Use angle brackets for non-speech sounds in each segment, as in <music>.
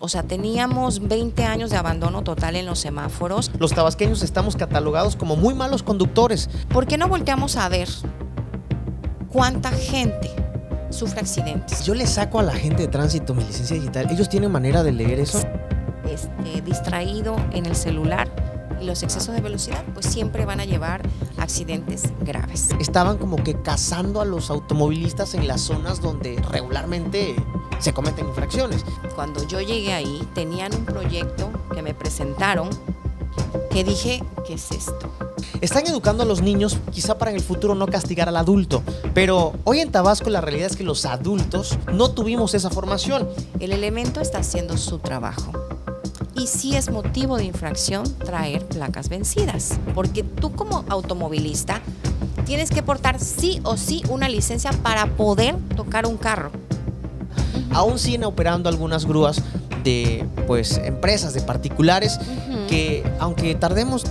O sea, teníamos 20 años de abandono total en los semáforos. Los tabasqueños estamos catalogados como muy malos conductores. ¿Por qué no volteamos a ver cuánta gente sufre accidentes? Yo le saco a la gente de tránsito mi licencia digital. ¿Ellos tienen manera de leer eso? Este, distraído en el celular y los excesos de velocidad, pues siempre van a llevar accidentes graves. Estaban como que cazando a los automovilistas en las zonas donde regularmente se cometen infracciones. Cuando yo llegué ahí, tenían un proyecto que me presentaron que dije, ¿qué es esto? Están educando a los niños quizá para en el futuro no castigar al adulto, pero hoy en Tabasco la realidad es que los adultos no tuvimos esa formación. El elemento está haciendo su trabajo y si es motivo de infracción traer placas vencidas, porque tú como automovilista tienes que portar sí o sí una licencia para poder tocar un carro. Aún siguen operando algunas grúas de pues empresas, de particulares, que aunque tardemos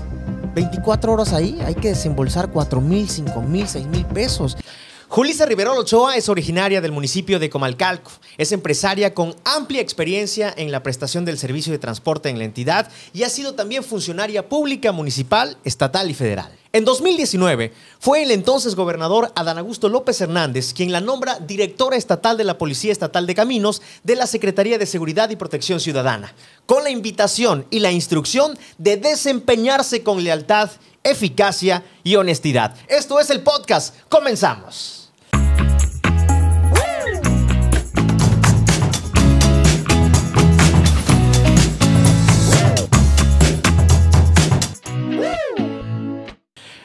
24 horas ahí, hay que desembolsar 4 mil, 5 mil, 6 mil pesos. Julisa Rivero Ochoa es originaria del municipio de Comalcalco. Es empresaria con amplia experiencia en la prestación del servicio de transporte en la entidad y ha sido también funcionaria pública municipal, estatal y federal. En 2019 fue el entonces gobernador Adán Augusto López Hernández quien la nombra directora estatal de la Policía Estatal de Caminos de la Secretaría de Seguridad y Protección Ciudadana, con la invitación y la instrucción de desempeñarse con lealtad, eficacia y honestidad. Esto es el podcast. Comenzamos.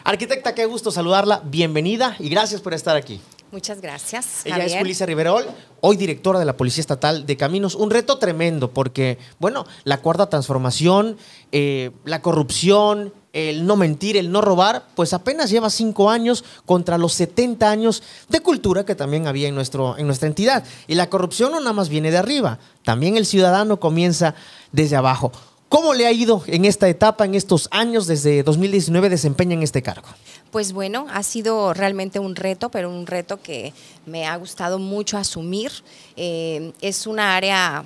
Arquitecta, qué gusto saludarla. Bienvenida y gracias por estar aquí. Muchas gracias. Ella es Julissa Riverol, hoy directora de la Policía Estatal de Caminos. Un reto tremendo porque, bueno, la cuarta transformación, eh, la corrupción, el no mentir, el no robar, pues apenas lleva cinco años contra los 70 años de cultura que también había en, nuestro, en nuestra entidad. Y la corrupción no nada más viene de arriba, también el ciudadano comienza desde abajo. ¿Cómo le ha ido en esta etapa, en estos años, desde 2019 desempeña en este cargo? Pues bueno, ha sido realmente un reto, pero un reto que me ha gustado mucho asumir. Eh, es una área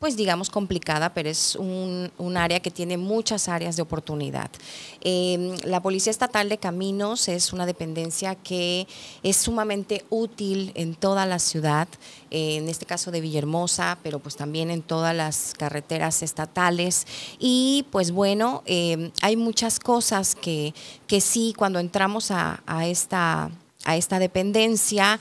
pues digamos complicada, pero es un, área que tiene muchas áreas de oportunidad. Em, la Policía Estatal de Caminos es una dependencia que es sumamente útil en toda la ciudad, en este caso de Villahermosa, pero pues también en todas las carreteras estatales. Y pues bueno, em, hay muchas cosas que, que sí, cuando entramos a, esta, a esta dependencia,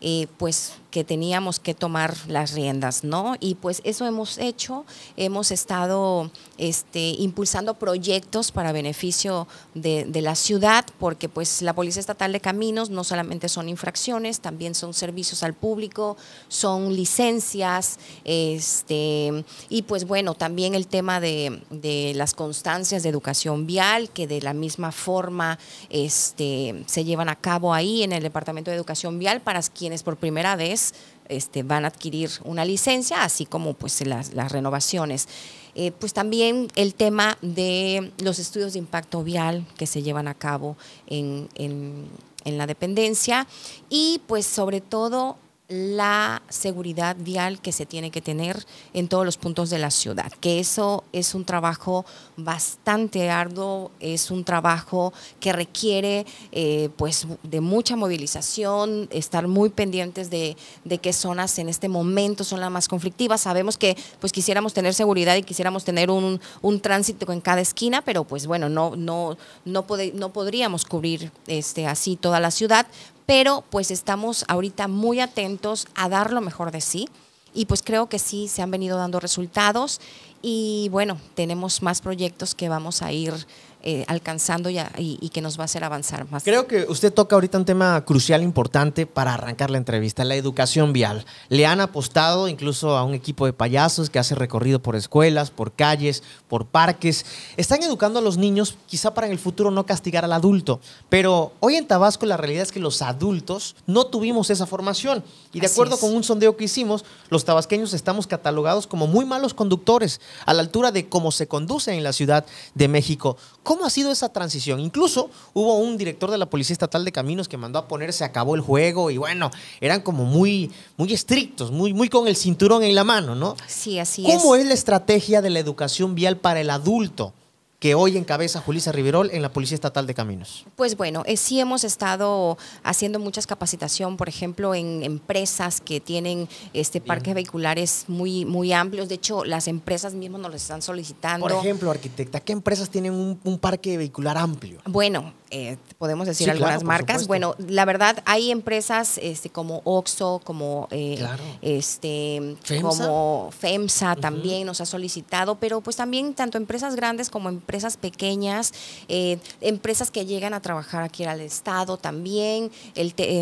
eh, pues que teníamos que tomar las riendas, ¿no? Y pues eso hemos hecho, hemos estado este, impulsando proyectos para beneficio de, la ciudad, porque pues la Policía Estatal de Caminos no solamente son infracciones, también son servicios al público, son licencias, este, y pues bueno, también el tema de, de las constancias de educación vial, que de la misma forma este, se llevan a cabo ahí en el Departamento de Educación Vial para quienes por primera vez este, van a adquirir una licencia, así como pues las, renovaciones. Eh, pues también el tema de los estudios de impacto vial que se llevan a cabo en, en la dependencia y pues sobre todo la seguridad vial que se tiene que tener en todos los puntos de la ciudad, que eso es un trabajo bastante arduo, es un trabajo que requiere eh, pues de mucha movilización, estar muy pendientes de, qué zonas en este momento son las más conflictivas. Sabemos que pues quisiéramos tener seguridad y quisiéramos tener un, tránsito en cada esquina, pero pues bueno, no, no, no, no podríamos cubrir este, así toda la ciudad, pero pues estamos ahorita muy atentos a dar lo mejor de sí y pues creo que sí se han venido dando resultados y bueno, tenemos más proyectos que vamos a ir eh, alcanzando y, y, que nos va a hacer avanzar más. Creo que usted toca ahorita un tema crucial, importante para arrancar la entrevista, la educación vial. Le han apostado incluso a un equipo de payasos que hace recorrido por escuelas, por calles, por parques. Están educando a los niños quizá para en el futuro no castigar al adulto, pero hoy en Tabasco la realidad es que los adultos no tuvimos esa formación y de acuerdo con un sondeo que hicimos, los tabasqueños estamos catalogados como muy malos conductores, a la altura de cómo se conduce en la Ciudad de México. ¿Cómo ha sido esa transición? Incluso hubo un director de la Policía Estatal de Caminos que mandó a ponerse acabó el juego y bueno, eran como muy, muy estrictos, muy, muy con el cinturón en la mano, ¿no? Sí, así es. ¿Cómo es la estrategia de la educación vial para el adulto? que hoy encabeza Julisa Riverol en la Policía Estatal de Caminos? Pues bueno, eh, sí hemos estado haciendo muchas capacitación, por ejemplo, en empresas que tienen este parques vehiculares muy, muy amplios. De hecho, las empresas mismas nos lo están solicitando. Por ejemplo, arquitecta, ¿qué empresas tienen un parque vehicular amplio? Bueno, eh, podemos decir algunas marcas. Bueno, la verdad, hay empresas este, como Oxo, como, eh, este, FEMSA. como FEMSA también nos ha solicitado, pero pues también tanto empresas grandes como empresas pequeñas, eh, empresas que llegan a trabajar aquí al Estado también,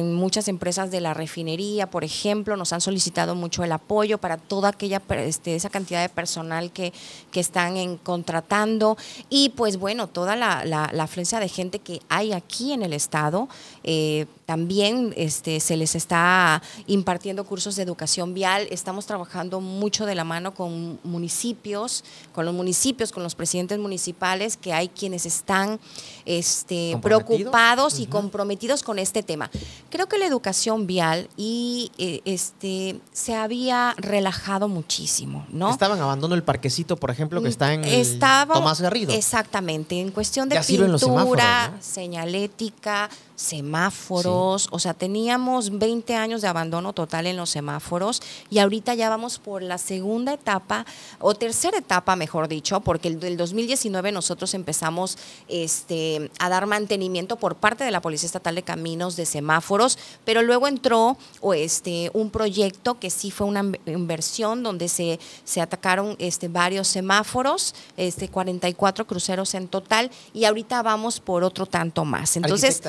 muchas empresas de la refinería, por ejemplo, nos han solicitado mucho el apoyo para toda aquella, este, esa cantidad de personal que, que están contratando y pues bueno, toda la, la, la afluencia de gente que hay aquí en el Estado eh, también este, se les está impartiendo cursos de educación vial. Estamos trabajando mucho de la mano con municipios, con los municipios, con los presidentes municipales, que hay quienes están este, preocupados y comprometidos con este tema. Creo que la educación vial y eh, este, se había relajado muchísimo, ¿no? Estaban abandonando el parquecito, por ejemplo, que está en el Tomás Garrido. Exactamente. En cuestión de pintura, señalética semáforos, o sea, teníamos 20 años de abandono total en los semáforos y ahorita ya vamos por la segunda etapa o tercera etapa, mejor dicho, porque el del 2019 nosotros empezamos este, a dar mantenimiento por parte de la Policía Estatal de Caminos de semáforos, pero luego entró o este, un proyecto que sí fue una inversión donde se, se atacaron este, varios semáforos, este, 44 cruceros en total y ahorita vamos por otro tanto más. Entonces,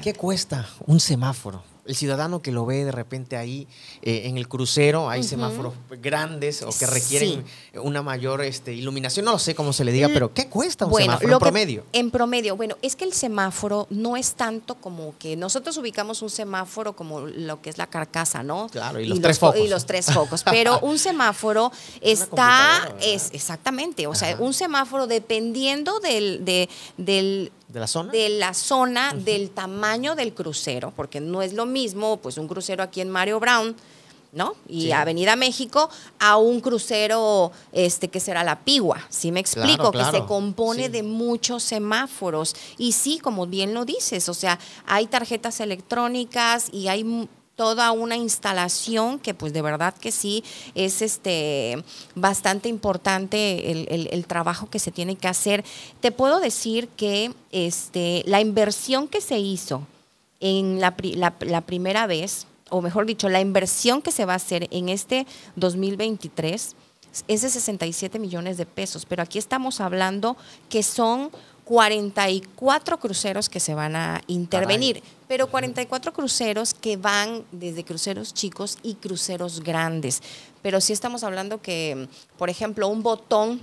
¿Qué cuesta un semáforo? El ciudadano que lo ve de repente ahí eh, en el crucero, hay semáforos grandes o que requieren una mayor este, iluminación, no lo sé cómo se le diga, mm, pero ¿qué cuesta un semáforo lo en promedio? En promedio, bueno, es que el semáforo no es tanto como que nosotros ubicamos un semáforo como lo que es la carcasa, ¿no? Claro, y los tres focos. Y los tres focos, pero un <laughs> semáforo está, es, exactamente, o sea, un semáforo dependiendo del, del ¿De la zona? De la zona, del tamaño del crucero, porque no es lo mismo, pues un crucero aquí en Mario Brown, ¿no? Y Avenida México, a un crucero este que será la Pigua, si me explico, que se compone de muchos semáforos. Y sí, como bien lo dices, o sea, hay tarjetas electrónicas y hay toda una instalación que pues de verdad que sí es este bastante importante el, trabajo que se tiene que hacer. Te puedo decir que este, la inversión que se hizo en la, la primera vez, o mejor dicho, la inversión que se va a hacer en este 2023 es de 67 millones de pesos, pero aquí estamos hablando que son 44 cruceros que se van a intervenir, pero 44 cruceros que van desde cruceros chicos y cruceros grandes. Pero sí estamos hablando que, por ejemplo, un botón,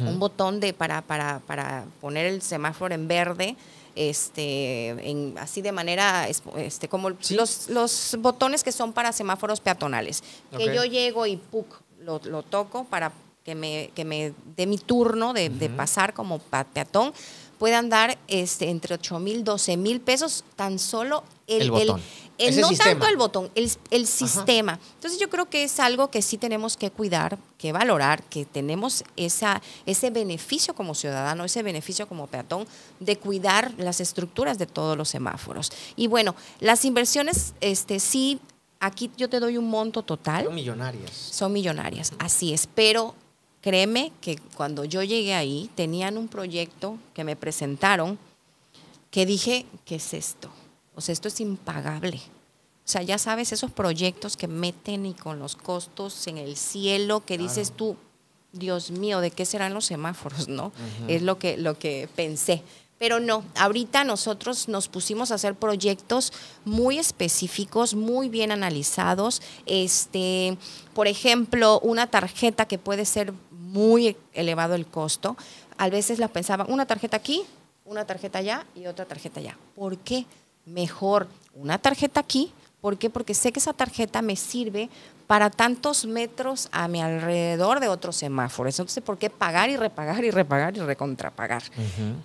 un botón de para, para, para poner el semáforo en verde, este, en, así de manera, este, como los, los, botones que son para semáforos peatonales, que yo llego y puc, lo, lo toco para que me, que me dé mi turno de, pasar como peatón, puedan dar este, entre 8 mil, 12 mil pesos tan solo el, el botón. no tanto el botón, el, el sistema. Entonces yo creo que es algo que sí tenemos que cuidar, que valorar, que tenemos esa, ese beneficio como ciudadano, ese beneficio como peatón de cuidar las estructuras de todos los semáforos. Y bueno, las inversiones este, sí aquí yo te doy un monto total. Son millonarias. Son millonarias, así es. Pero Créeme que cuando yo llegué ahí tenían un proyecto que me presentaron que dije, ¿qué es esto? O sea, esto es impagable. O sea, ya sabes, esos proyectos que meten y con los costos en el cielo, que dices tú, Dios mío, ¿de qué serán los semáforos? ¿No? Es lo que, lo que pensé. Pero no, ahorita nosotros nos pusimos a hacer proyectos muy específicos, muy bien analizados. Este, por ejemplo, una tarjeta que puede ser muy elevado el costo. A veces la pensaba una tarjeta aquí, una tarjeta allá y otra tarjeta allá. ¿Por qué? Mejor una tarjeta aquí. ¿Por qué? Porque sé que esa tarjeta me sirve para tantos metros a mi alrededor de otros semáforos. Entonces, ¿por qué pagar y repagar y repagar y recontrapagar?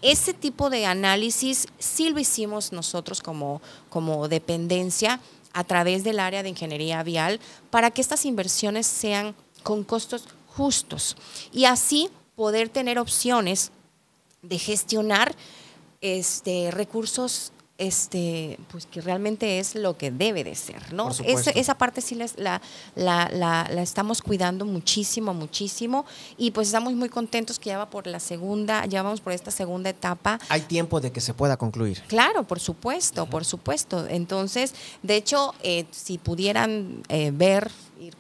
Ese tipo de análisis sí lo hicimos nosotros como, como dependencia a través del área de ingeniería vial para que estas inversiones sean con costos justos y así poder tener opciones de gestionar este, recursos este, pues que realmente es lo que debe de ser, ¿no? esa parte sí la, la, la, estamos cuidando muchísimo, muchísimo y pues estamos muy contentos que ya va por la segunda, ya vamos por esta segunda etapa. Hay tiempo de que se pueda concluir. Claro, por supuesto, por supuesto. Entonces, de hecho, eh, si pudieran eh, ver ir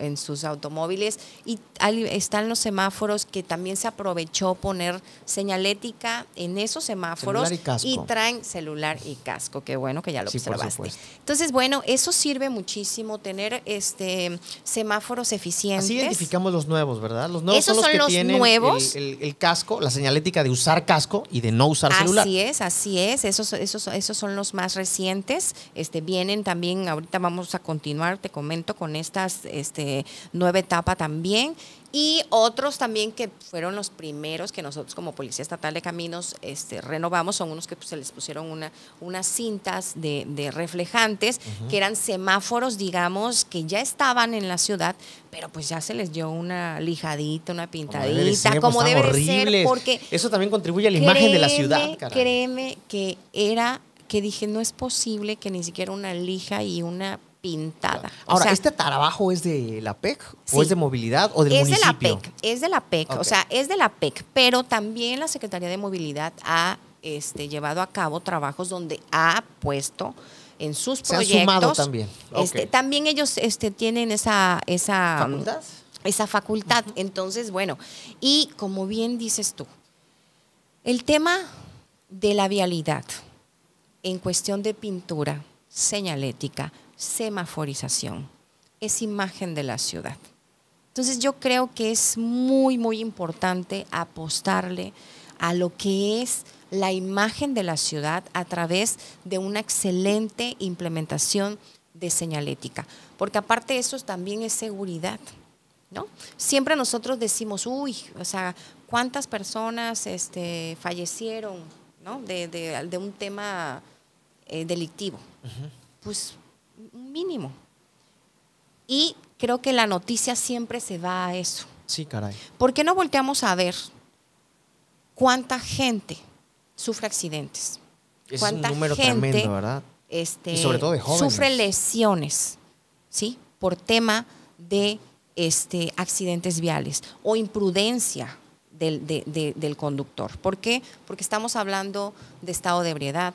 en sus automóviles y están los semáforos que también se aprovechó poner señalética en esos semáforos y, traen celular y casco, que bueno que ya lo observaste. Entonces, bueno, eso sirve muchísimo tener este semáforos eficientes. Así identificamos los nuevos, ¿verdad? Los nuevos esos son los, nuevos. El, casco, la señalética de usar casco y de no usar celular. Así es, así es, esos esos esos son los más recientes. Este vienen también ahorita vamos a continuar, te comento con estas este, nueva etapa también. Y otros también que fueron los primeros que nosotros como Policía Estatal de Caminos este, renovamos, son unos que pues, se les pusieron una, unas cintas de, reflejantes, que eran semáforos, digamos, que ya estaban en la ciudad, pero pues ya se les dio una lijadita, una pintadita, como debe, ser, pues, porque Eso también contribuye a la imagen de la ciudad. Créeme que era, que dije, no es posible que ni siquiera una lija y una pintada. Ahora, ¿este trabajo es de la PEC o es de movilidad o del es De la PEC, es de la PEC, o sea, es de la PEC, pero también la Secretaría de Movilidad ha este, llevado a cabo trabajos donde ha puesto en sus proyectos. también. Este, también ellos este, tienen esa, esa facultad. Esa facultad. Entonces, bueno, y como bien dices tú, el tema de la vialidad en cuestión de pintura señalética semaforización, es imagen de la ciudad. Entonces yo creo que es muy, muy importante apostarle a lo que es la imagen de la ciudad a través de una excelente implementación de señalética, porque aparte de eso también es seguridad. ¿No? Siempre nosotros decimos, uy, o sea, ¿cuántas personas este, fallecieron de, un tema eh, delictivo? Pues mínimo. Y creo que la noticia siempre se va a eso. Sí, caray. ¿Por qué no volteamos a ver cuánta gente sufre accidentes? Es un número gente, tremendo, ¿verdad? Este, y sobre todo de jóvenes. Sufre lesiones, ¿sí? Por tema de este, accidentes viales o imprudencia del, del conductor. ¿Por qué? Porque estamos hablando de estado de ebriedad,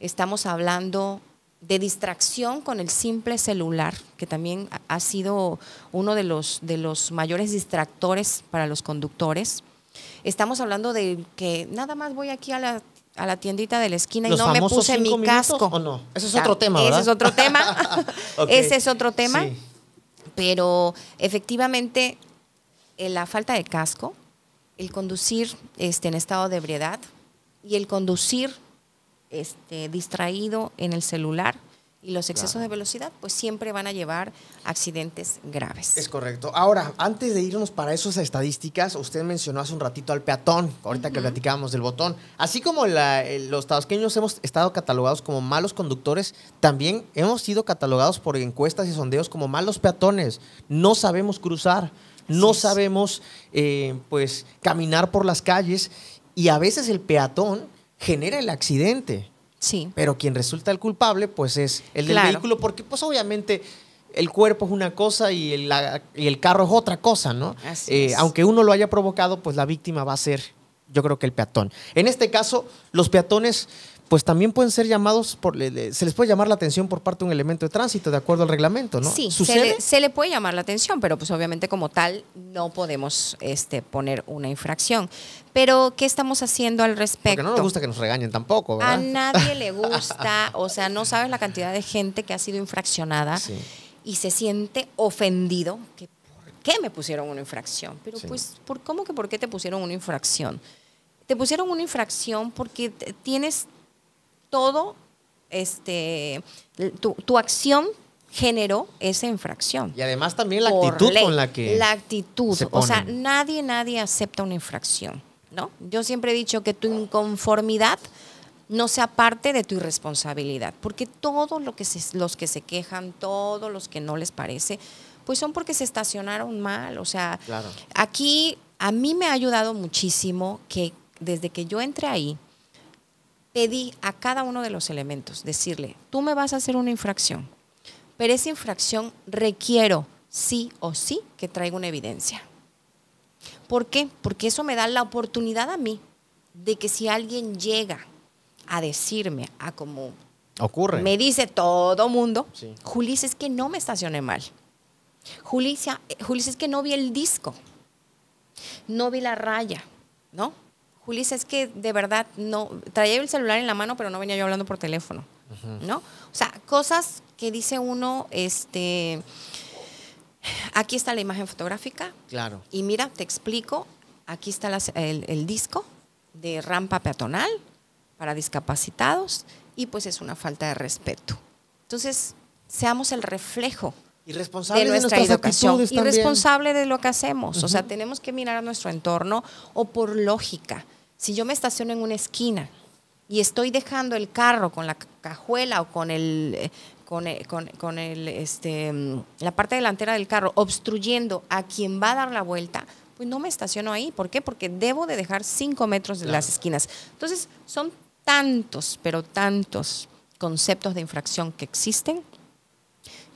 estamos hablando de distracción con el simple celular, que también ha sido uno de los, de los mayores distractores para los conductores. Estamos hablando de que nada más voy aquí a la, tiendita de la esquina y no me puse mi casco. no? Ese es otro tema, Ese es otro tema. Ese es otro tema. Pero efectivamente, eh, la falta de casco, el conducir este, en estado de ebriedad y el conducir este, distraído en el celular y los excesos de velocidad, pues siempre van a llevar accidentes graves. Es correcto. Ahora, antes de irnos para esas estadísticas, usted mencionó hace un ratito al peatón, ahorita que platicábamos del botón. Así como eh, los tabasqueños hemos estado catalogados como malos conductores, también hemos sido catalogados por encuestas y sondeos como malos peatones. No sabemos cruzar, no sabemos eh, pues caminar por las calles y a veces el peatón genera el accidente. Sí. Pero quien resulta el culpable, pues es el del vehículo, porque pues obviamente el cuerpo es una cosa y el, carro es otra cosa, ¿no? Así eh, es. Aunque uno lo haya provocado, pues la víctima va a ser, yo creo que el peatón. En este caso, los peatones pues también pueden ser llamados, por, se les puede llamar la atención por parte de un elemento de tránsito, de acuerdo al reglamento, ¿no? Sí, se le, se le, puede llamar la atención, pero pues obviamente como tal no podemos este, poner una infracción. Pero, ¿qué estamos haciendo al respecto? Porque no nos gusta que nos regañen tampoco, ¿verdad? A nadie <laughs> le gusta, o sea, no sabes la cantidad de gente que ha sido infraccionada y se siente ofendido que por qué me pusieron una infracción. Pero pues, ¿por, ¿cómo que por qué te pusieron una infracción? Te pusieron una infracción porque tienes todo, este, tu, acción generó esa infracción. Y además también la actitud con la que... La actitud. o sea, nadie, nadie acepta una infracción, ¿no? Yo siempre he dicho que tu inconformidad no sea parte de tu irresponsabilidad, porque todos lo que los que se quejan, todos los que no les parece, pues son porque se estacionaron mal. O sea, aquí a mí me ha ayudado muchísimo que desde que yo entré ahí, pedí a cada uno de los elementos, decirle, tú me vas a hacer una infracción, pero esa infracción requiero sí o sí que traiga una evidencia. ¿Por qué? Porque eso me da la oportunidad a mí de que si alguien llega a decirme, a como ocurre, me dice todo mundo, Juli, es que no me estacioné mal. Julis, eh, Julis es que no vi el disco, no vi la raya, ¿no? Julissa, es que de verdad no, traía el celular en la mano, pero no venía yo hablando por teléfono, ¿no? O sea, cosas que dice uno, este, aquí está la imagen fotográfica. Claro. Y mira, te explico, aquí está el, disco de rampa peatonal para discapacitados y pues es una falta de respeto. Entonces, seamos el reflejo de nuestra educación y responsable de lo que hacemos. O sea, tenemos que mirar a nuestro entorno o por lógica. Si yo me estaciono en una esquina y estoy dejando el carro con la cajuela o con el eh, con, eh, este, mm, la parte delantera del carro obstruyendo a quien va a dar la vuelta, pues no me estaciono ahí. ¿Por qué? Porque debo de dejar cinco metros de las esquinas. Entonces, son tantos, pero tantos conceptos de infracción que existen,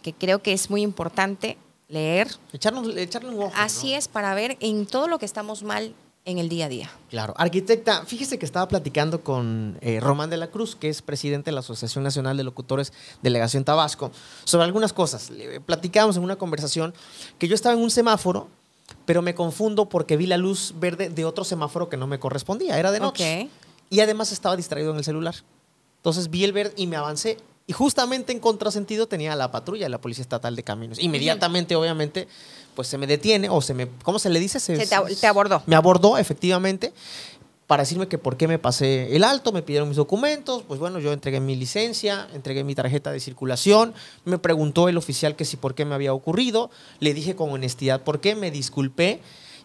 que creo que es muy importante leer. Echarnos, un ojo. Así es, para ver en todo lo que estamos mal en el día a día. Claro. Arquitecta, fíjese que estaba platicando con eh, Román de la Cruz, que es presidente de la Asociación Nacional de Locutores Delegación Tabasco, sobre algunas cosas. Eh, platicábamos en una conversación que yo estaba en un semáforo, pero me confundo porque vi la luz verde de otro semáforo que no me correspondía, era de noche. Y además estaba distraído en el celular. Entonces vi el verde y me avancé y justamente en contrasentido tenía la patrulla la Policía Estatal de Caminos. Inmediatamente, obviamente, pues se me detiene o se me... ¿Cómo se le dice? Se, te abordó. Me abordó, efectivamente para decirme que por qué me pasé el alto, me pidieron mis documentos, pues bueno, yo entregué mi licencia, entregué mi tarjeta de circulación, me preguntó el oficial que si por qué me había ocurrido, le dije con honestidad por qué, me disculpé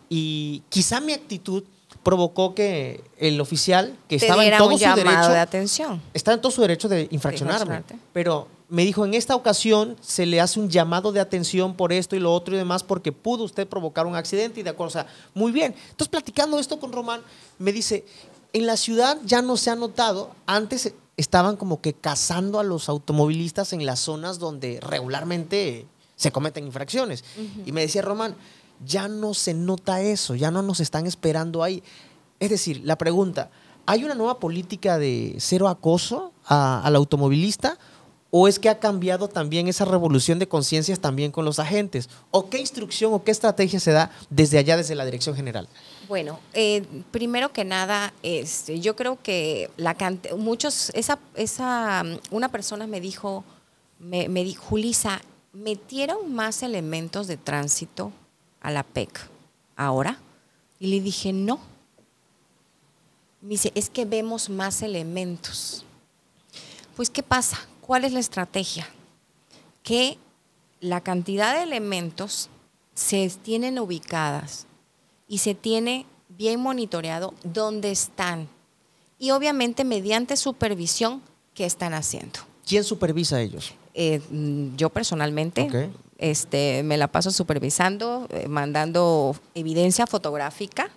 y quizá mi actitud provocó que el oficial, que estaba en todo su derecho de atención. Está en todo su derecho de infraccionarme, pero me dijo, en esta ocasión se le hace un llamado de atención por esto y lo otro y demás porque pudo usted provocar un accidente y de acuerdo, o sea, muy bien. Entonces, platicando esto con Román, me dice, en la ciudad ya no se ha notado, antes estaban como que cazando a los automovilistas en las zonas donde regularmente se cometen infracciones. Y me decía Román, ya no se nota eso, ya no nos están esperando ahí. Es decir, la pregunta, ¿hay una nueva política de cero acoso al automovilista? ¿O es que ha cambiado también esa revolución de conciencias también con los agentes? ¿O qué instrucción o qué estrategia se da desde allá, desde la Dirección General? Bueno, eh, primero que nada, este, yo creo que la muchos, esa, una persona me dijo, me, me dijo, Julisa, metieron más elementos de tránsito a la PEC ahora? Y le dije, no. Me dice, es que vemos más elementos. Pues, ¿qué pasa? ¿Cuál es la estrategia? Que la cantidad de elementos se tienen ubicadas y se tiene bien monitoreado dónde están y obviamente mediante supervisión ¿qué están haciendo. ¿Quién supervisa a ellos? Eh, mm, yo personalmente, este, me la paso supervisando, eh, mandando evidencia fotográfica,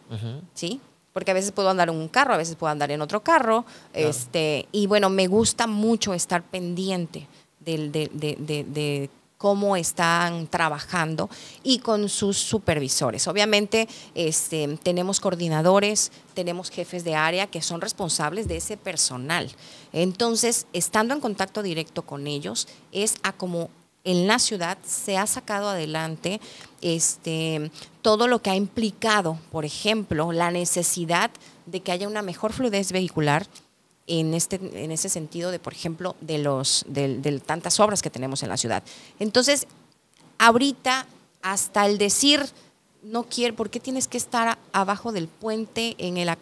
¿sí? Porque a veces puedo andar en un carro, a veces puedo andar en otro carro, este, y bueno, me gusta mucho estar pendiente de, cómo están trabajando y con sus supervisores. Obviamente este, tenemos coordinadores, tenemos jefes de área que son responsables de ese personal. Entonces, estando en contacto directo con ellos, es a como en la ciudad se ha sacado adelante este, todo lo que ha implicado, por ejemplo, la necesidad de que haya una mejor fluidez vehicular en este en ese sentido de por ejemplo de los de, tantas obras que tenemos en la ciudad entonces ahorita hasta el decir no quiero, ¿por qué tienes que estar abajo del puente en el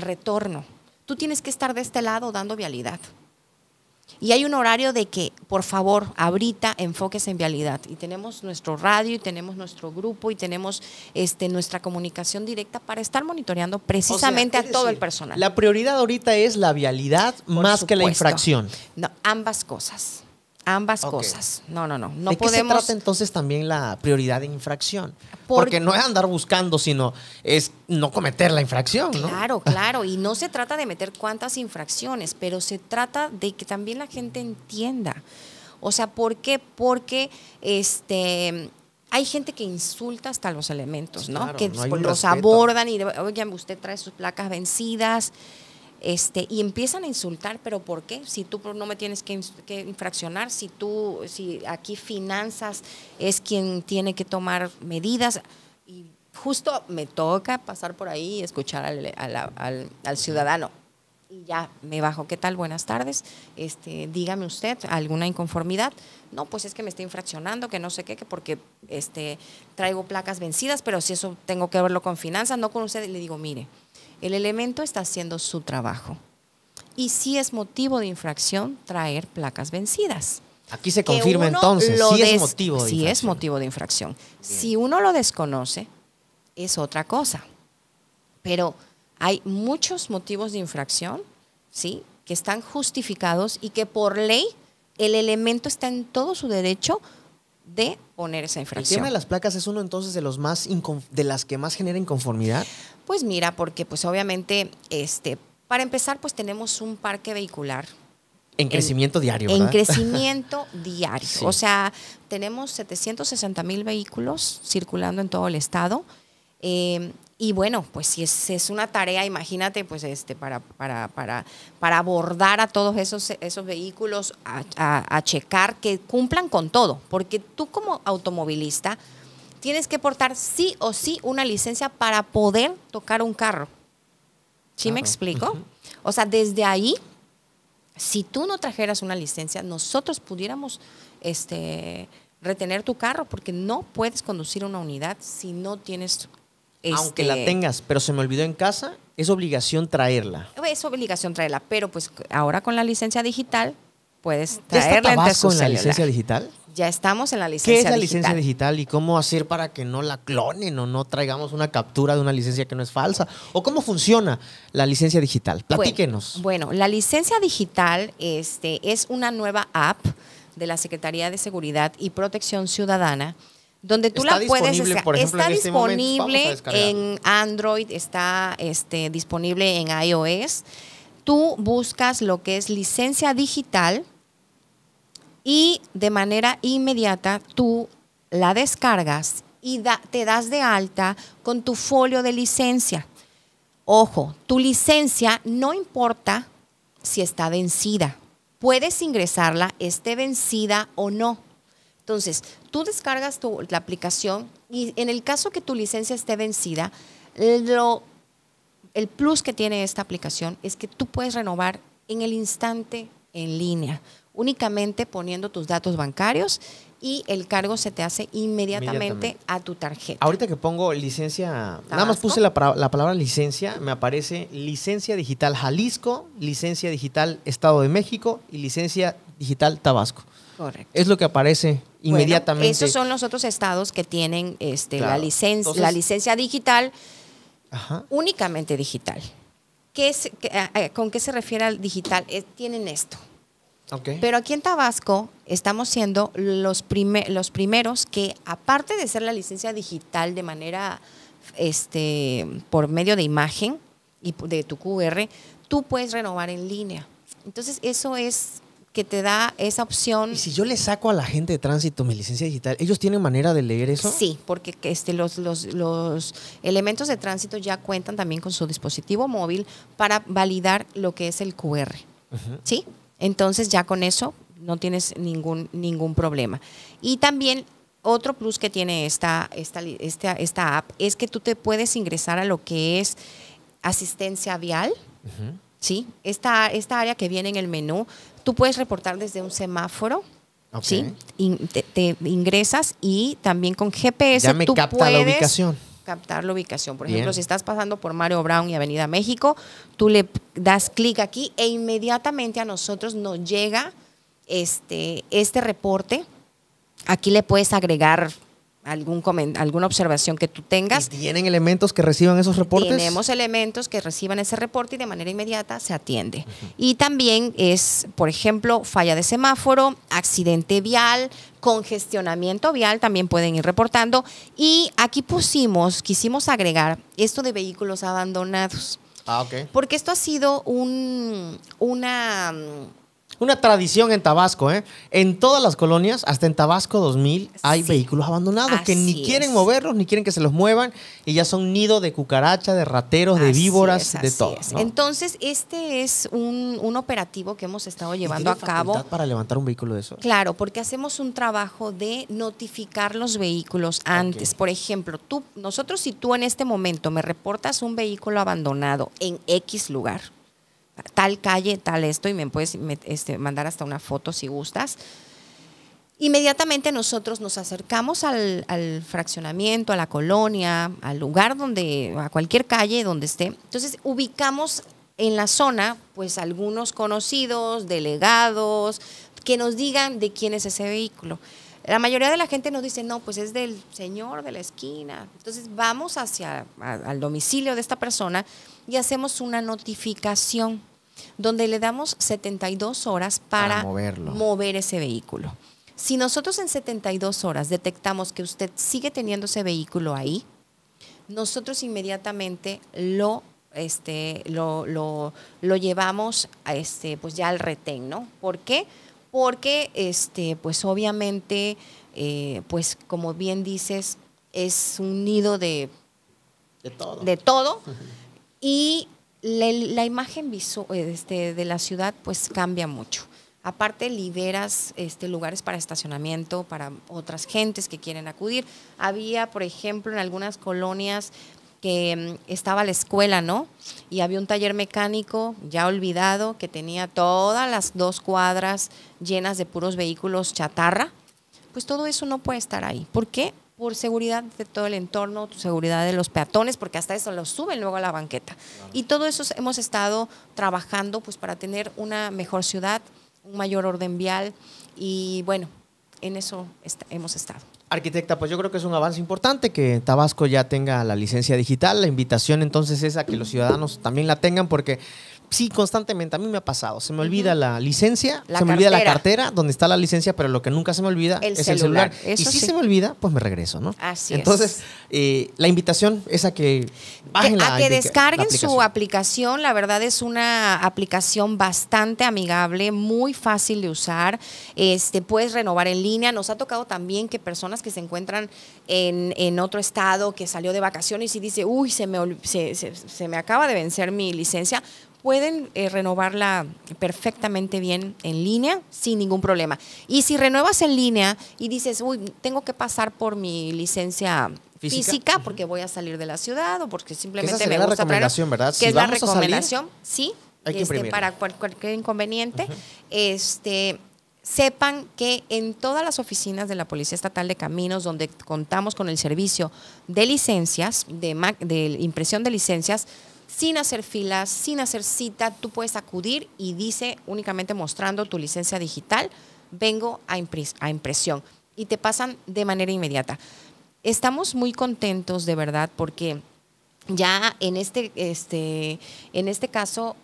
retorno? Tú tienes que estar de este lado dando vialidad. Y hay un horario de que, por favor, ahorita enfoques en vialidad. Y tenemos nuestro radio y tenemos nuestro grupo y tenemos este, nuestra comunicación directa para estar monitoreando precisamente a todo el personal. La prioridad ahorita es la vialidad más que la infracción. ambas cosas. Ambas cosas. No, no, no. no podemos... qué se trata entonces también la prioridad de infracción? Porque no es andar buscando, sino es no cometer la infracción, ¿no? Claro, claro. Y no se trata de meter cuántas infracciones, pero se trata de que también la gente entienda. O sea, ¿por qué? Porque este, hay gente que insulta hasta los elementos, ¿no? que los abordan y, oigan, usted trae sus placas vencidas. Este, y empiezan a insultar, pero ¿por qué? Si tú no me tienes que, infraccionar, si tú, si aquí finanzas es quien tiene que tomar medidas. Y justo me toca pasar por ahí y escuchar al, ciudadano y ya me bajo, ¿qué tal? Buenas tardes, este, dígame usted, ¿alguna inconformidad? No, pues es que me está infraccionando, que no sé qué, que porque este, traigo placas vencidas, pero si eso tengo que verlo con finanzas, no con usted, y le digo, mire, el elemento está haciendo su trabajo. Y si es motivo de infracción traer placas vencidas. Aquí se confirma entonces si es motivo de infracción. Si uno lo desconoce, es otra cosa. Pero hay muchos motivos de infracción, ¿sí? Que están justificados y que por ley el elemento está en todo su derecho de poner esa infracción. El tema de las placas es uno entonces de los más de las que más genera inconformidad. Pues mira, porque pues obviamente este para empezar pues tenemos un parque vehicular en crecimiento diario. En crecimiento <laughs> diario. O sea, tenemos 760 mil vehículos circulando en todo el estado. Eh, y bueno, pues si es, una tarea, imagínate, pues este, para, para, para, para abordar a todos esos, esos vehículos, a, checar que cumplan con todo, porque tú como automovilista tienes que portar sí o sí una licencia para poder tocar un carro. ¿Sí me explico? O sea, desde ahí, si tú no trajeras una licencia, nosotros pudiéramos este, retener tu carro, porque no puedes conducir una unidad si no tienes aunque la este, tengas, pero se me olvidó en casa, es obligación traerla. Es obligación traerla, pero pues ahora con la licencia digital puedes traerla ¿Ya está la licencia digital? Ya estamos en la licencia digital. ¿Qué es la licencia digital y cómo hacer para que no la clonen o no traigamos una captura de una licencia que no es falsa? ¿O cómo funciona la licencia digital? Platíquenos. Bueno, bueno la licencia digital este, es una nueva app de la Secretaría de Seguridad y Protección Ciudadana donde tú la puedes está este disponible en Android está este, disponible en iOS tú buscas lo que es licencia digital y de manera inmediata tú la descargas y te das de alta con tu folio de licencia ojo tu licencia no importa si está vencida puedes ingresarla esté vencida o no entonces, tú descargas tu, la aplicación y en el caso que tu licencia esté vencida, lo, el plus que tiene esta aplicación es que tú puedes renovar en el instante en línea, únicamente poniendo tus datos bancarios y el cargo se te hace inmediatamente, a tu tarjeta. Ahorita que pongo licencia, nada más puse la, palabra licencia, me aparece licencia digital Jalisco, licencia digital Estado de México y licencia digital Tabasco. Correcto. Es lo que aparece inmediatamente. esos son los otros estados que tienen este, la, la licencia digital, únicamente digital. ¿Qué es, ¿Con qué se refiere al digital? Eh, tienen esto. Pero aquí en Tabasco estamos siendo los, los primeros que, aparte de ser la licencia digital de manera este, por medio de imagen y de tu QR, tú puedes renovar en línea. Entonces, eso es que te da esa opción. ¿Y si yo le saco a la gente de tránsito mi licencia digital, ¿ellos tienen manera de leer eso? Sí, porque este, los, los, elementos de tránsito ya cuentan también con su dispositivo móvil para validar lo que es el QR. ¿Sí? Entonces ya con eso no tienes ningún, ningún problema. Y también otro plus que tiene esta, esta, esta, esta app es que tú te puedes ingresar a lo que es asistencia vial. ¿sí? Esta, esta área que viene en el menú Tú puedes reportar desde un semáforo, ¿sí? Te, ingresas y también con GPS la ubicación. Captar la ubicación. Por ejemplo, si estás pasando por Mario Brown y Avenida México, tú le das clic aquí e inmediatamente a nosotros nos llega este, este reporte. Aquí le puedes agregar algún alguna observación que tú tengas. ¿Tienen elementos que reciban esos reportes? Tenemos elementos que reciban ese reporte y de manera inmediata se atiende. Y también es, por ejemplo, falla de semáforo, accidente vial, congestionamiento vial, también pueden ir reportando. Y aquí pusimos, quisimos agregar esto de vehículos abandonados. Ah, ok. Porque esto ha sido un, una una tradición en Tabasco, ¿eh? En todas las colonias, hasta en Tabasco 2000, hay vehículos abandonados que ni quieren moverlos, ni quieren que se los muevan y ya son nido de cucaracha, de rateros, de víboras, de todo. Entonces, este es un, operativo que hemos estado llevando a cabo. para levantar un vehículo de esos? Claro, porque hacemos un trabajo de notificar los vehículos antes. Por ejemplo, tú, nosotros si tú en este momento me reportas un vehículo abandonado en X lugar, tal calle, tal esto, y me puedes este, mandar hasta una foto si gustas. Inmediatamente nosotros nos acercamos al, fraccionamiento, a la colonia, al lugar donde, a cualquier calle donde esté. Entonces ubicamos en la zona, pues algunos conocidos, delegados, que nos digan de quién es ese vehículo. La mayoría de la gente nos dice, no, pues es del señor de la esquina. Entonces vamos hacia el al domicilio de esta persona y hacemos una notificación donde le damos 72 horas para, mover ese vehículo. Si nosotros en 72 horas detectamos que usted sigue teniendo ese vehículo ahí, nosotros inmediatamente lo este lo, lo, llevamos a este pues ya al retén, ¿no? ¿Por qué? Porque este pues obviamente eh, pues como bien dices es un nido de de todo. De todo y la, imagen viso este, de la ciudad pues cambia mucho. Aparte liberas este, lugares para estacionamiento para otras gentes que quieren acudir. Había, por ejemplo, en algunas colonias que mm, estaba la escuela, ¿no? Y había un taller mecánico ya olvidado que tenía todas las dos cuadras llenas de puros vehículos chatarra. Pues todo eso no puede estar ahí. ¿Por qué? por seguridad de todo el entorno, seguridad de los peatones, porque hasta eso los suben luego a la banqueta. Y todo eso hemos estado trabajando pues para tener una mejor ciudad, un mayor orden vial y bueno, en eso hemos estado. Arquitecta, pues yo creo que es un avance importante que Tabasco ya tenga la licencia digital. La invitación entonces es a que los ciudadanos también la tengan porque sí, constantemente. A mí me ha pasado. Se me olvida la licencia, se me olvida la cartera, donde está la licencia, pero lo que nunca se me olvida es el celular. y si se me olvida, pues me regreso, ¿no? Así Entonces, Eh, la invitación es a que bajen A que descarguen su aplicación. La verdad es una aplicación bastante amigable, muy fácil de usar. Este, puedes renovar en línea. Nos ha tocado también que personas que se encuentran en, otro estado, que salió de vacaciones y dice, uy, se me, se me acaba de vencer mi licencia pueden eh, renovarla perfectamente bien en línea sin ningún problema. Y si renuevas en línea y dices, uy, tengo que pasar por mi licencia física, porque voy a salir de la ciudad o porque simplemente me gusta la recomendación, ¿verdad? Que es la recomendación, sí, este, para cualquier inconveniente, este sepan que en todas las oficinas de la Policía Estatal de Caminos, donde contamos con el servicio de licencias, de impresión de licencias, sin hacer filas, sin hacer cita, tú puedes acudir y dice únicamente mostrando tu licencia digital, vengo a, a impresión y te pasan de manera inmediata. Estamos muy contentos de verdad porque ya en este, este, en este caso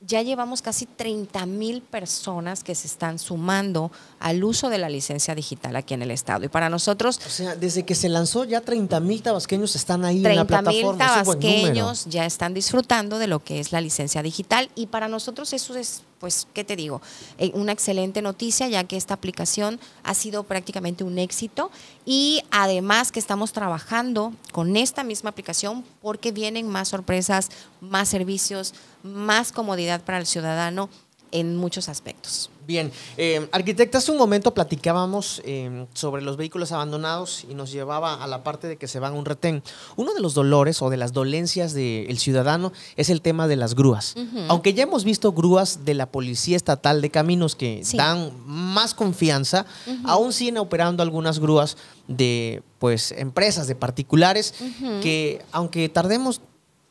ya llevamos casi 30 mil personas que se están sumando al uso de la licencia digital aquí en el Estado. Y para nosotros... O sea, desde que se lanzó ya 30 mil tabasqueños están ahí en la plataforma. 30 tabasqueños ya están disfrutando de lo que es la licencia digital y para nosotros eso es pues, ¿qué te digo? Eh, una excelente noticia ya que esta aplicación ha sido prácticamente un éxito y además que estamos trabajando con esta misma aplicación porque vienen más sorpresas, más servicios, más comodidad para el ciudadano en muchos aspectos. Bien, eh, arquitecta, hace un momento platicábamos eh, sobre los vehículos abandonados y nos llevaba a la parte de que se van a un retén. Uno de los dolores o de las dolencias del ciudadano es el tema de las grúas. Aunque ya hemos visto grúas de la Policía Estatal de Caminos que dan más confianza, aún siguen operando algunas grúas de pues empresas, de particulares, que aunque tardemos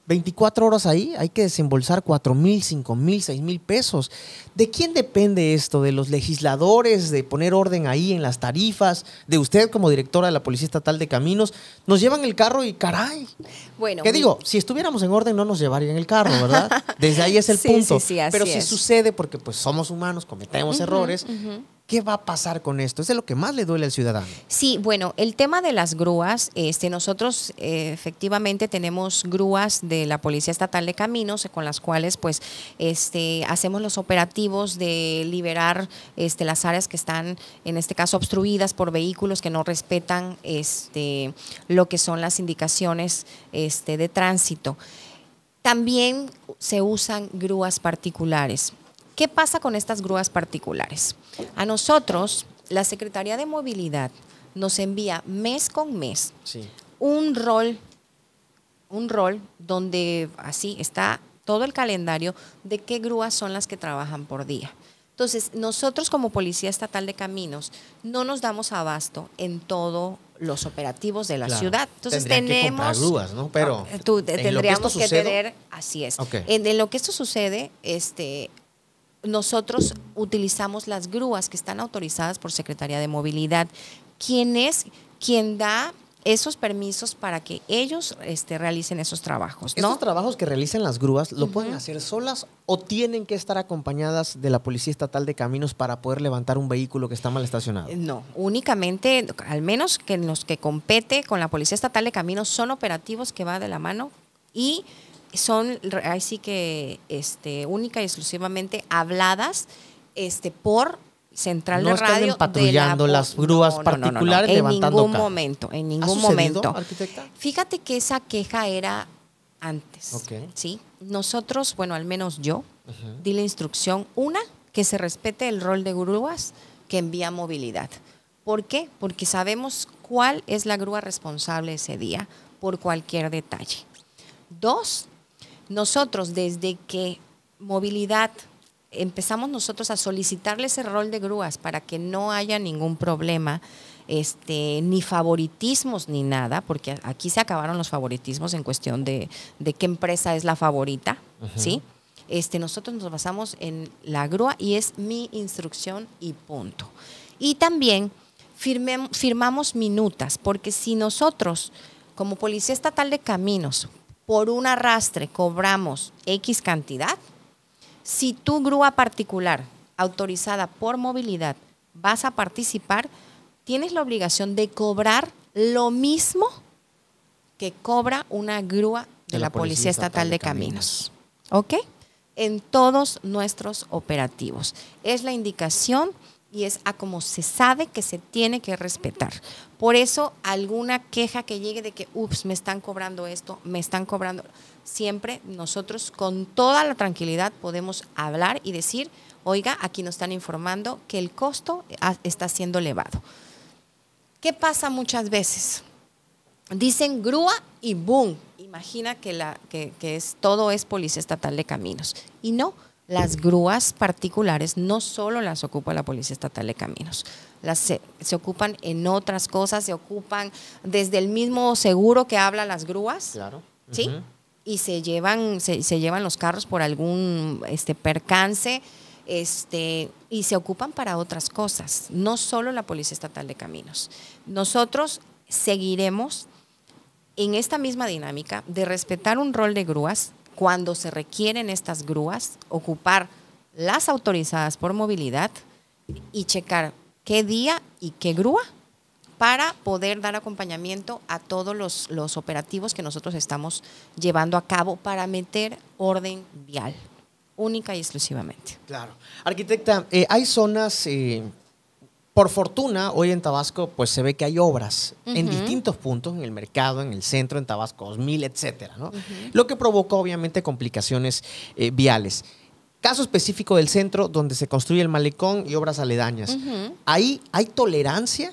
24 horas ahí, hay que desembolsar 4 mil, 5 mil, 6 mil pesos. ¿De quién depende esto? ¿De los legisladores? ¿De poner orden ahí en las tarifas? ¿De usted como directora de la Policía Estatal de Caminos? Nos llevan el carro y caray. Bueno. Que digo, si estuviéramos en orden no nos llevarían el carro, ¿verdad? <laughs> Desde ahí es el punto. Sí, sí, Pero si sucede porque pues somos humanos, cometemos errores. ¿Qué va a pasar con esto? ¿Es de lo que más le duele al ciudadano. Sí, bueno, el tema de las grúas, este, nosotros eh, efectivamente tenemos grúas de la Policía Estatal de Caminos eh, con las cuales pues este, hacemos los operativos de liberar este, las áreas que están en este caso obstruidas por vehículos que no respetan este, lo que son las indicaciones este, de tránsito. También se usan grúas particulares. ¿Qué pasa con estas grúas particulares? A nosotros, la Secretaría de Movilidad nos envía mes con mes un rol, un rol donde así está todo el calendario de qué grúas son las que trabajan por día. Entonces, nosotros como Policía Estatal de Caminos no nos damos abasto en todos los operativos de la ciudad. Entonces tenemos... grúas, ¿no? Pero... Ah, tendríamos que, tener... Así es. en, lo que esto sucede, este, nosotros utilizamos las grúas que están autorizadas por Secretaría de Movilidad. ¿Quién es quien da esos permisos para que ellos este, realicen esos trabajos. ¿no? trabajos que realicen las grúas lo pueden hacer solas o tienen que estar acompañadas de la Policía Estatal de Caminos para poder levantar un vehículo que está mal estacionado. Eh, no, únicamente, al menos que los que compete con la Policía Estatal de Caminos son operativos que va de la mano y son sí que este, única y exclusivamente habladas este, por Central de Radio. patrullando las grúas particulares levantando En ningún momento, en ¿Ah, ningún momento. Fíjate que esa queja era antes. Nosotros, bueno, al menos yo, di la instrucción, una, que se respete el rol de grúas que envía movilidad. ¿Por qué? Porque sabemos cuál es la grúa responsable ese día por cualquier detalle. Dos, nosotros, desde que movilidad empezamos nosotros a solicitarles el rol de grúas para que no haya ningún problema, este, ni favoritismos ni nada, porque aquí se acabaron los favoritismos en cuestión de, qué empresa es la favorita, ¿sí? Este, nosotros nos basamos en la grúa y es mi instrucción y punto. Y también firmamos minutas, porque si nosotros, como Policía Estatal de Caminos, por un arrastre cobramos X cantidad, si tu grúa particular autorizada por movilidad vas a participar, tienes la obligación de cobrar lo mismo que cobra una grúa de, la, Policía, Estatal, de, Caminos. ¿Ok? En todos nuestros operativos. Es la indicación y es a como se sabe que se tiene que respetar. Por eso alguna queja que llegue de que, ups, me están cobrando esto, me están cobrando, siempre nosotros con toda la tranquilidad podemos hablar y decir, oiga, aquí nos están informando que el costo ah, está siendo elevado. ¿Qué pasa muchas veces? Dicen grúa y boom. Imagina que, la, que, que es, todo es policía estatal de caminos. Y no, las grúas particulares no solo las ocupa la Policía Estatal de Caminos, las se, ocupan en otras cosas, se ocupan desde el mismo seguro que habla las grúas. Claro. ¿Sí? Y se llevan, se llevan los carros por algún este, percance este, y se ocupan para otras cosas, no solo la Policía Estatal de Caminos. Nosotros seguiremos en esta misma dinámica de respetar un rol de grúas cuando se requieren estas grúas, ocupar las autorizadas por movilidad y checar qué día y qué grúa para poder dar acompañamiento a todos los, operativos que nosotros estamos llevando a cabo para meter orden vial, única y exclusivamente. Claro. Arquitecta, eh, hay zonas... Eh, por fortuna, hoy en Tabasco, pues se ve que hay obras en distintos puntos, en el mercado, en el centro, en Tabasco 2000, etcétera, ¿no? Lo que provocó obviamente, complicaciones eh, viales. Caso específico del centro, donde se construye el malecón y obras aledañas. Ahí hay tolerancia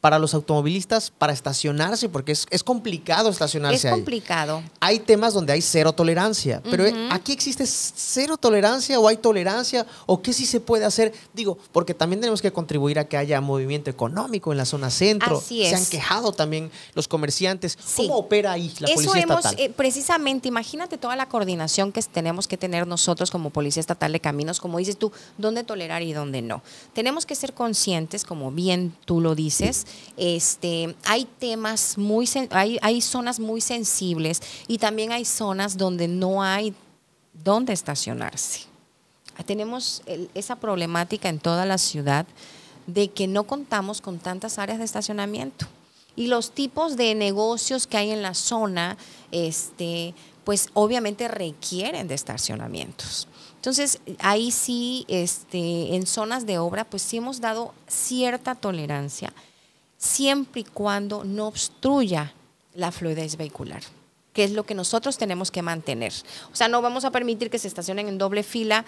para los automovilistas para estacionarse, porque es, complicado estacionarse. Es complicado. Hay temas donde hay cero tolerancia, pero eh, aquí existe cero tolerancia o hay tolerancia o qué sí se puede hacer. Digo, porque también tenemos que contribuir a que haya movimiento económico en la zona centro. Así Se han quejado también los comerciantes. ¿Cómo opera ahí la Policía hemos, eh, precisamente, imagínate toda la coordinación que tenemos que tener nosotros como Policía Estatal de Caminos, como dices tú, dónde tolerar y dónde no. Tenemos que ser conscientes, como bien tú lo dices, este, hay temas hay, zonas muy sensibles y también hay zonas donde no hay dónde estacionarse. Tenemos esa problemática en toda la ciudad de que no contamos con tantas áreas de estacionamiento. Y los tipos de negocios que hay en la zona, este, pues obviamente requieren de estacionamientos. Entonces, ahí sí, este, en zonas de obra, pues sí hemos dado cierta tolerancia, siempre y cuando no obstruya la fluidez vehicular que es lo que nosotros tenemos que mantener. O sea, no vamos a permitir que se estacionen en doble fila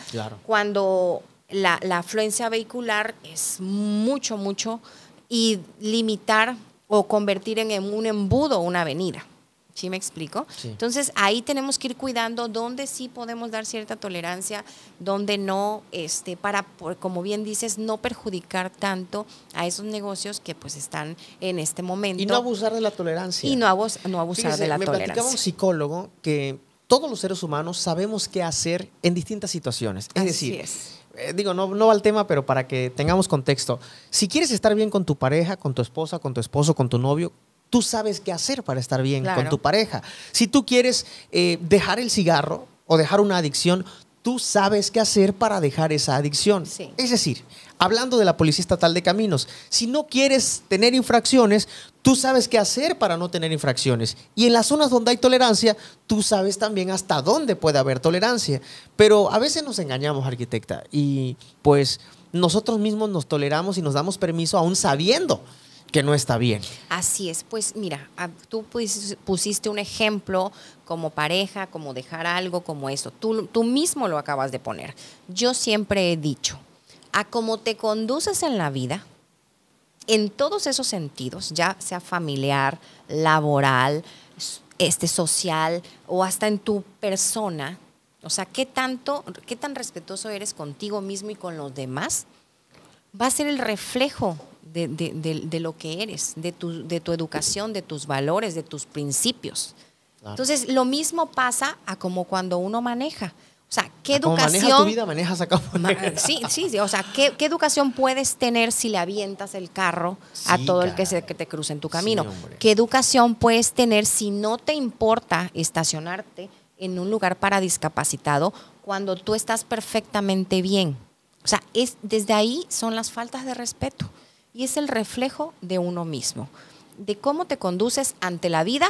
cuando la, afluencia vehicular es mucho, mucho y limitar o convertir en un embudo una avenida. ¿Sí me explico? Entonces ahí tenemos que ir cuidando dónde sí podemos dar cierta tolerancia, dónde no, este, para, como bien dices, no perjudicar tanto a esos negocios que pues están en este momento. Y no abusar de la tolerancia. Y no, abusar de la tolerancia. tolerancia. Me platicaba un psicólogo que todos los seres humanos sabemos qué hacer en distintas situaciones. Es decir, eh, digo, no, no va al tema, pero para que tengamos contexto, si quieres estar bien con tu pareja, con tu esposa, con tu esposo, con tu novio, tú sabes qué hacer para estar bien con tu pareja. Si tú quieres eh, dejar el cigarro o dejar una adicción, tú sabes qué hacer para dejar esa adicción. Es decir, hablando de la Policía Estatal de Caminos, si no quieres tener infracciones, tú sabes qué hacer para no tener infracciones. Y en las zonas donde hay tolerancia, tú sabes también hasta dónde puede haber tolerancia. Pero a veces nos engañamos, arquitecta, y pues nosotros mismos nos toleramos y nos damos permiso aún sabiendo que no está bien. Así es, pues mira, ah, tú pusiste un ejemplo como pareja, como dejar algo, como eso. Tú, tú mismo lo acabas de poner. Yo siempre he dicho, a cómo te conduces en la vida, en todos esos sentidos, ya sea familiar, laboral, este, social o hasta en tu persona, o sea, qué tanto, qué tan respetuoso eres contigo mismo y con los demás, va a ser el reflejo de, lo que eres, de tu, de tu educación, de tus valores, de tus principios. Entonces, lo mismo pasa a como cuando uno maneja. O sea, ¿qué educación... tu vida, manejas sea, ¿qué, educación puedes tener si le avientas el carro a todo el que, se, que te cruce en tu camino? ¿Qué educación puedes tener si no te importa estacionarte en un lugar para discapacitado cuando tú estás perfectamente bien? O sea, es, desde ahí son las faltas de respeto y es el reflejo de uno mismo. De cómo te conduces ante la vida,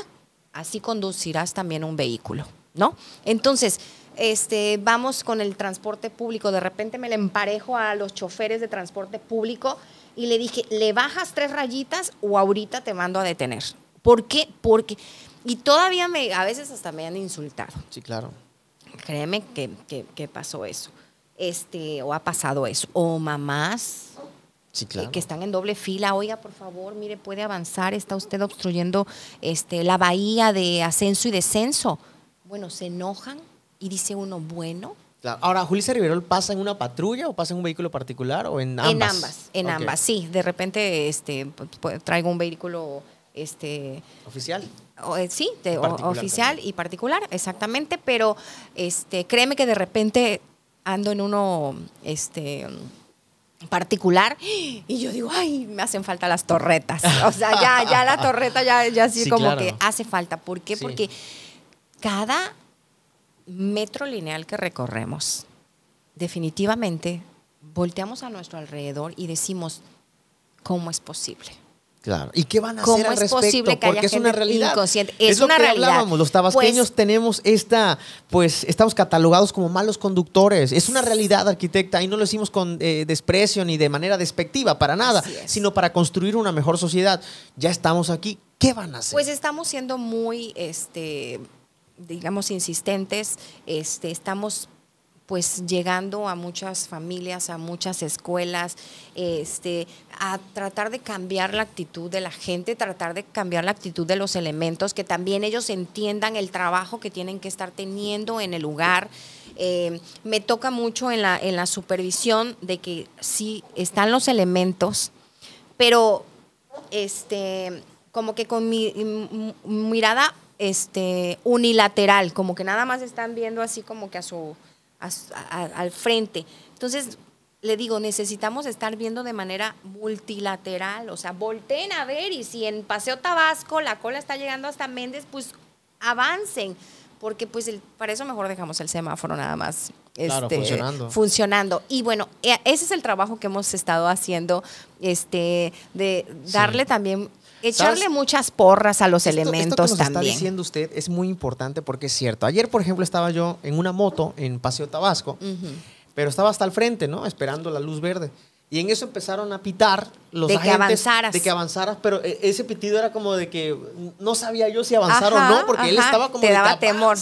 así conducirás también un vehículo, ¿no? Entonces, este, vamos con el transporte público. De repente me le emparejo a los choferes de transporte público y le dije, ¿le bajas tres rayitas o ahorita te mando a detener? ¿Por qué? Porque... Y todavía me, a veces hasta me han insultado. Sí, claro. Créeme que, que, pasó eso. Este, o ha pasado eso. O mamás que están en doble fila. Oiga, por favor, mire, puede avanzar, está usted obstruyendo este, la bahía de ascenso y descenso. Bueno, se enojan y dice uno, bueno. Ahora, ¿Julissa Riverol pasa en una patrulla o pasa en un vehículo particular o en ambas? En ambas, en ambas, sí. De repente este, traigo un vehículo... Este, ¿Oficial? O, eh, sí, oficial y particular, exactamente, pero este, créeme que de repente ando en uno... Este, particular y yo digo, ay, me hacen falta las torretas. O sea, ya, ya la torreta ya, ya así como que hace falta. ¿Por qué? Porque cada metro lineal que recorremos, definitivamente volteamos a nuestro alrededor y decimos, ¿cómo es posible? Claro. ¿Y qué van a hacer al respecto? Posible que Porque haya es una realidad. Inconsciente. Es, una realidad. hablábamos. Los tabasqueños pues tenemos esta, pues estamos catalogados como malos conductores. Es una realidad, arquitecta, y no lo hicimos con eh, desprecio ni de manera despectiva, para nada, sino para construir una mejor sociedad. Ya estamos aquí. ¿Qué van a hacer? Pues estamos siendo muy, este, digamos, insistentes. Este, estamos pues llegando a muchas familias, a muchas escuelas, este, a tratar de cambiar la actitud de la gente, tratar de cambiar la actitud de los elementos, que también ellos entiendan el trabajo que tienen que estar teniendo en el lugar. Eh, me toca mucho en la, en la supervisión de que sí están los elementos, pero este, como que con mi mirada este, unilateral, como que nada más están viendo así como que a su al frente. Entonces, le digo, necesitamos estar viendo de manera multilateral, o sea, volteen a ver y si en Paseo Tabasco la cola está llegando hasta Méndez, pues avancen, porque pues para eso mejor dejamos el semáforo nada más. Este, funcionando. Y bueno, e, ese es el trabajo que hemos estado haciendo, este, de darle también Echarle muchas porras a los elementos elementos esto que está diciendo usted es muy importante porque es cierto. Ayer, por ejemplo, estaba yo en una moto en Paseo Tabasco, pero estaba hasta el frente, ¿no? Esperando la luz verde. Y en eso empezaron a pitar los de Que avanzaras. De que avanzaras. Pero e, ese pitido era como de que no sabía yo si avanzar o no, porque él estaba como. Te daba temor.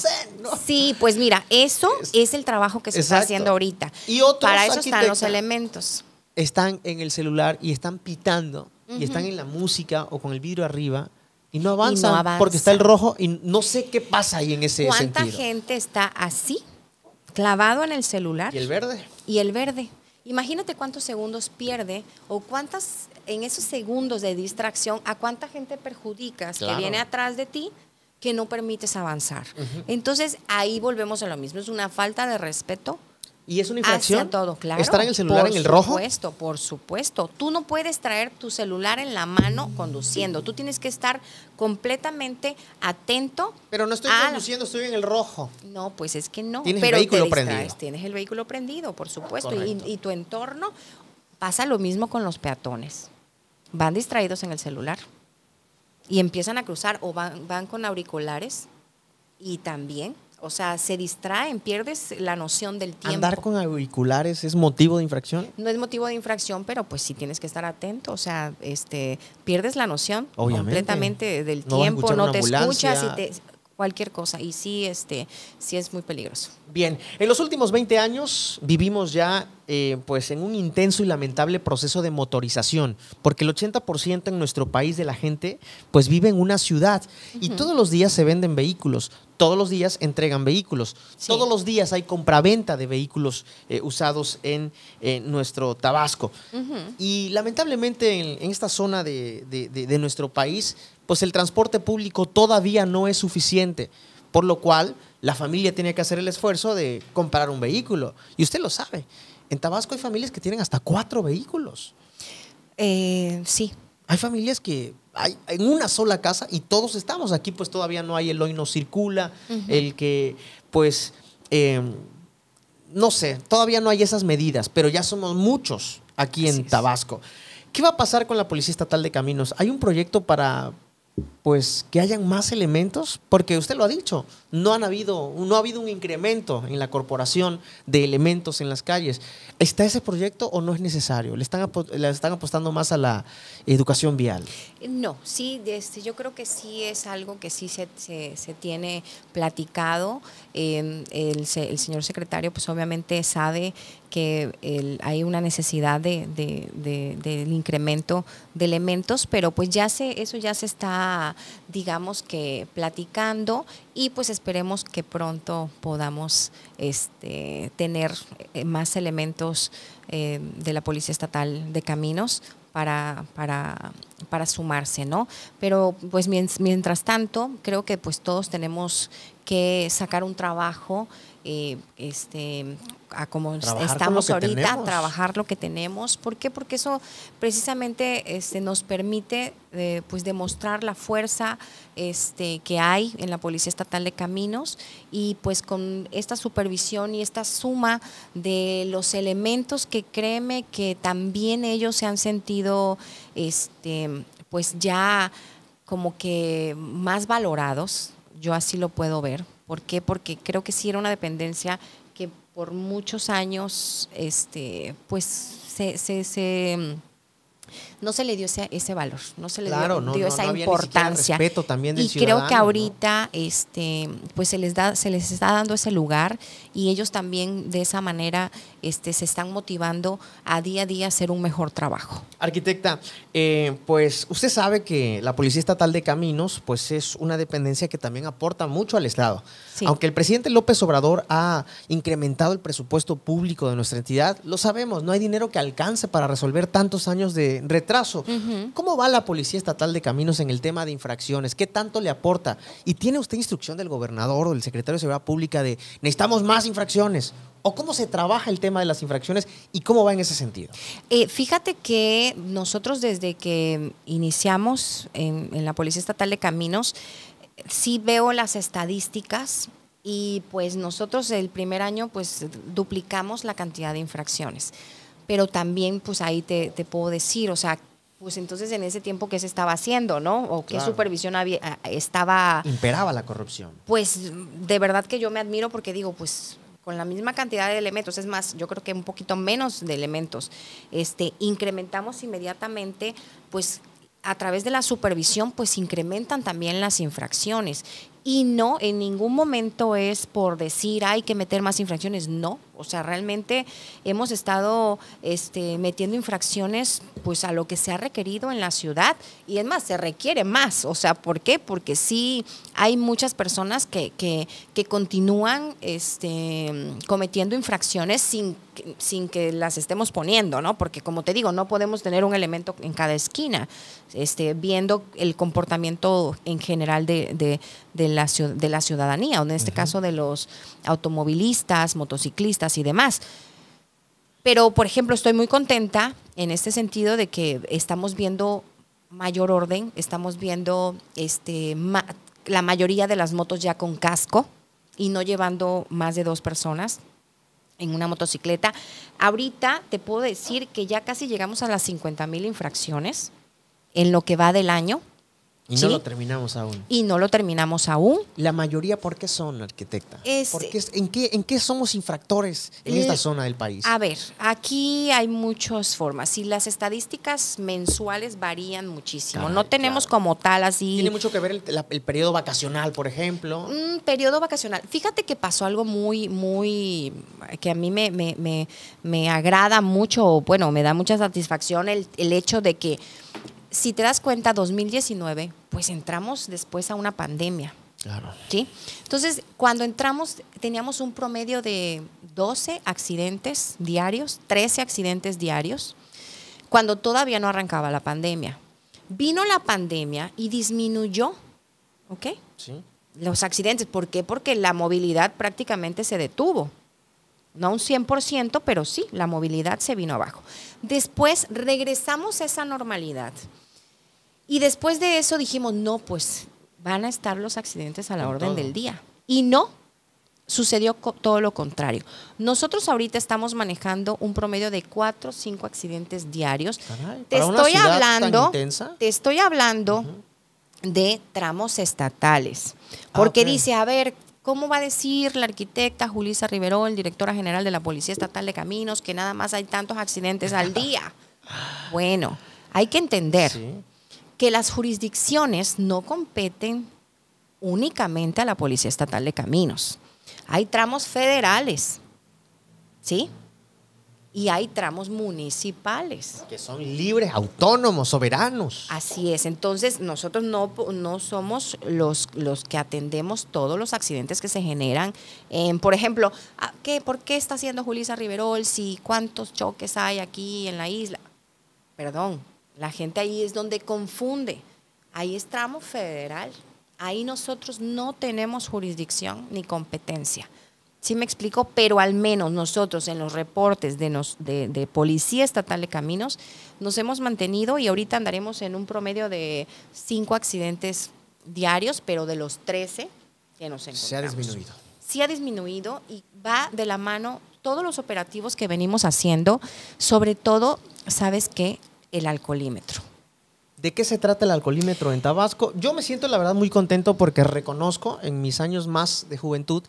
Sí, pues mira, eso es, el trabajo que se está haciendo ahorita. Y otros Para eso están los elementos. Están en el celular y están pitando y están en la música o con el vidrio arriba y no avanzan porque está el rojo y no sé qué pasa ahí en ese ¿Cuánta gente está así, clavado en el celular? Y el verde. Y el verde. Imagínate cuántos segundos pierde o cuántas en esos segundos de distracción a cuánta gente perjudicas que viene atrás de ti que no permites avanzar. Entonces ahí volvemos a lo mismo, es una falta de respeto y es una infracción. Estar en el celular en el rojo. Por supuesto, por supuesto. Tú no puedes traer tu celular en la mano conduciendo. Tú tienes que estar completamente atento. Pero no estoy conduciendo, estoy en el rojo. No, pues es que no. Tienes el vehículo prendido. Tienes el vehículo prendido, por supuesto. Y, tu entorno pasa lo mismo con los peatones. Van distraídos en el celular y empiezan a cruzar o van, van con auriculares y también o sea, se distraen, pierdes la noción del tiempo. ¿Andar con auriculares es motivo de infracción? No es motivo de infracción, pero pues sí tienes que estar atento, o sea, este, pierdes la noción completamente del tiempo, no te escuchas y cualquier cosa y sí este sí es muy peligroso. Bien, en los últimos 20 años vivimos ya eh, pues en un intenso y lamentable proceso de motorización, porque el 80% en nuestro país de la gente pues vive en una ciudad y todos los días se venden vehículos, todos los días entregan vehículos. Todos los días hay compraventa de vehículos eh, usados en eh, nuestro Tabasco. Y lamentablemente en, esta zona de, nuestro país, pues el transporte público todavía no es suficiente, por lo cual la familia tiene que hacer el esfuerzo de comprar un vehículo. Y usted lo sabe, en Tabasco hay familias que tienen hasta cuatro vehículos. Eh, sí. Hay familias que hay en una sola casa y todos estamos. Aquí pues todavía no hay el hoy no circula, el que pues, em, no sé, todavía no hay esas medidas, pero ya somos muchos aquí en Tabasco. ¿Qué va a pasar con la Policía Estatal de Caminos? Hay un proyecto para pues que hayan más elementos, porque usted lo ha dicho, no, han habido, no ha habido un incremento en la corporación de elementos en las calles. ¿Está ese proyecto o no es necesario? ¿Le están, están apostando más a la educación vial? No, sí, este, yo creo que sí es algo que sí se, tiene platicado. Em, el, el, señor secretario pues obviamente sabe que hay una necesidad de, del incremento de elementos, pero pues ya se, eso ya se está, digamos que platicando y pues esperemos que pronto podamos este, tener eh, más elementos eh, de la Policía Estatal de Caminos para, para, para sumarse, ¿no? Pero pues mientras tanto, creo que pues todos tenemos que sacar un trabajo eh, este, a como estamos ahorita, trabajar lo que tenemos. ¿Por qué? Porque eso precisamente este, nos permite eh, pues demostrar la fuerza este, que hay en la Policía Estatal de Caminos y pues con esta supervisión y esta suma de los elementos que créeme que también ellos se han sentido este, pues ya como que más valorados, yo así lo puedo ver, ¿Por qué? Porque creo que sí era una dependencia que por muchos años, este, pues se no se le dio ese, valor, no se le dio, esa importancia. y creo que ahorita este pues se les da se les está dando ese lugar y ellos también de esa manera este se están motivando a día a día a hacer un mejor trabajo. Arquitecta, eh, pues usted sabe que la Policía Estatal de Caminos pues es una dependencia que también aporta mucho al Estado. Aunque el presidente López Obrador ha incrementado el presupuesto público de nuestra entidad, lo sabemos, no hay dinero que alcance para resolver tantos años de retención ¿Cómo va la Policía Estatal de Caminos en el tema de infracciones? ¿Qué tanto le aporta? ¿Y tiene usted instrucción del gobernador o del secretario de Seguridad Pública de necesitamos más infracciones? ¿O cómo se trabaja el tema de las infracciones y cómo va en ese sentido? Eh, fíjate que nosotros desde que iniciamos en, en la Policía Estatal de Caminos, sí veo las estadísticas y pues nosotros el primer año pues duplicamos la cantidad de infracciones pero también pues ahí te, puedo decir, o sea, pues entonces en ese tiempo qué se estaba haciendo, ¿no? O qué supervisión había, estaba... Imperaba la corrupción. Pues de verdad que yo me admiro porque digo, pues con la misma cantidad de elementos, es más, yo creo que un poquito menos de elementos, este, incrementamos inmediatamente, pues a través de la supervisión, pues incrementan también las infracciones. Y no, en ningún momento es por decir, hay que meter más infracciones, no, o sea, realmente hemos estado este, metiendo infracciones pues a lo que se ha requerido en la ciudad y es más, se requiere más. O sea, ¿por qué? Porque sí hay muchas personas que, continúan este, cometiendo infracciones sin, sin que las estemos poniendo, ¿no? Porque como te digo, no podemos tener un elemento en cada esquina, este, viendo el comportamiento en general de, la, de la ciudadanía, o en este caso de los automovilistas, motociclistas y demás. Pero, por ejemplo, estoy muy contenta en este sentido de que estamos viendo mayor orden, estamos viendo este, la mayoría de las motos ya con casco y no llevando más de dos personas en una motocicleta. Ahorita te puedo decir que ya casi llegamos a las 50 mil infracciones en lo que va del año. Y no lo terminamos aún. Y no lo terminamos aún. La mayoría, ¿por qué son, arquitectas? Este en, qué, ¿En qué somos infractores en esta eh, zona del país? A ver, aquí hay muchas formas y las estadísticas mensuales varían muchísimo. no tenemos como tal así. Tiene mucho que ver el, periodo vacacional, por ejemplo. Un mm, periodo vacacional. Fíjate que pasó algo muy, muy. que a mí me, agrada mucho, bueno, me da mucha satisfacción el hecho de que si te das cuenta, 2019, pues entramos después a una pandemia. Claro. Entonces, cuando entramos, teníamos un promedio de 12 accidentes diarios, 13 accidentes diarios, cuando todavía no arrancaba la pandemia. Vino la pandemia y disminuyó, Los accidentes. ¿Por qué? Porque la movilidad prácticamente se detuvo no un 100%, pero sí, la movilidad se vino abajo. Después regresamos a esa normalidad. Y después de eso dijimos, no, pues van a estar los accidentes a la orden del día. Y no, sucedió todo lo contrario. Nosotros ahorita estamos manejando un promedio de cuatro o 5 accidentes diarios. te, estoy hablando, te, estoy hablando, de tramos estatales. Ah, Porque dice, a ver, ¿Cómo va a decir la arquitecta Julisa Riverol, directora general de la Policía Estatal de Caminos, que nada más hay tantos accidentes al día? <laughs> Bueno, hay que entender que las jurisdicciones no competen únicamente a la Policía Estatal de Caminos. Hay tramos federales, ¿sí? y hay tramos municipales. Que son libres, autónomos, soberanos. Así es, entonces nosotros no, no somos los, los que atendemos todos los accidentes que se generan. por ejemplo, ah, ¿qué, ¿por qué está haciendo Julisa Riverol si cuántos choques hay aquí en la isla? Perdón, la gente ahí es donde confunde. Ahí es tramo federal. Ahí nosotros no tenemos jurisdicción ni competencia. ¿Sí me explico? Pero al menos nosotros en los reportes de, nos, de, Policía Estatal de Caminos nos hemos mantenido y ahorita andaremos en un promedio de cinco accidentes diarios, pero de los 13 que nos encontramos. Se ha disminuido. Sí ha disminuido y va de la mano todos los operativos que venimos haciendo, sobre todo, ¿sabes qué? El alcoholímetro. ¿De qué se trata el alcoholímetro en Tabasco? Yo me siento la verdad muy contento porque reconozco en mis años más de juventud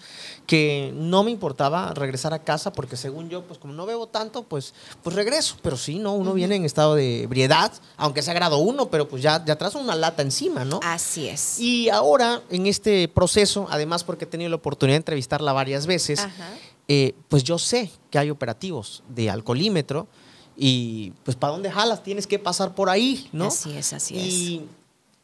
que no me importaba regresar a casa porque según yo, pues como no bebo tanto, pues, pues regreso. Pero sí, ¿no? Uno viene en estado de ebriedad, aunque sea grado uno, pero pues ya, ya trazo una lata encima, ¿no? Así es. Y ahora en este proceso, además porque he tenido la oportunidad de entrevistarla varias veces, eh, pues yo sé que hay operativos de alcoholímetro y pues para dónde jalas, tienes que pasar por ahí, ¿no? Así es, así es. Y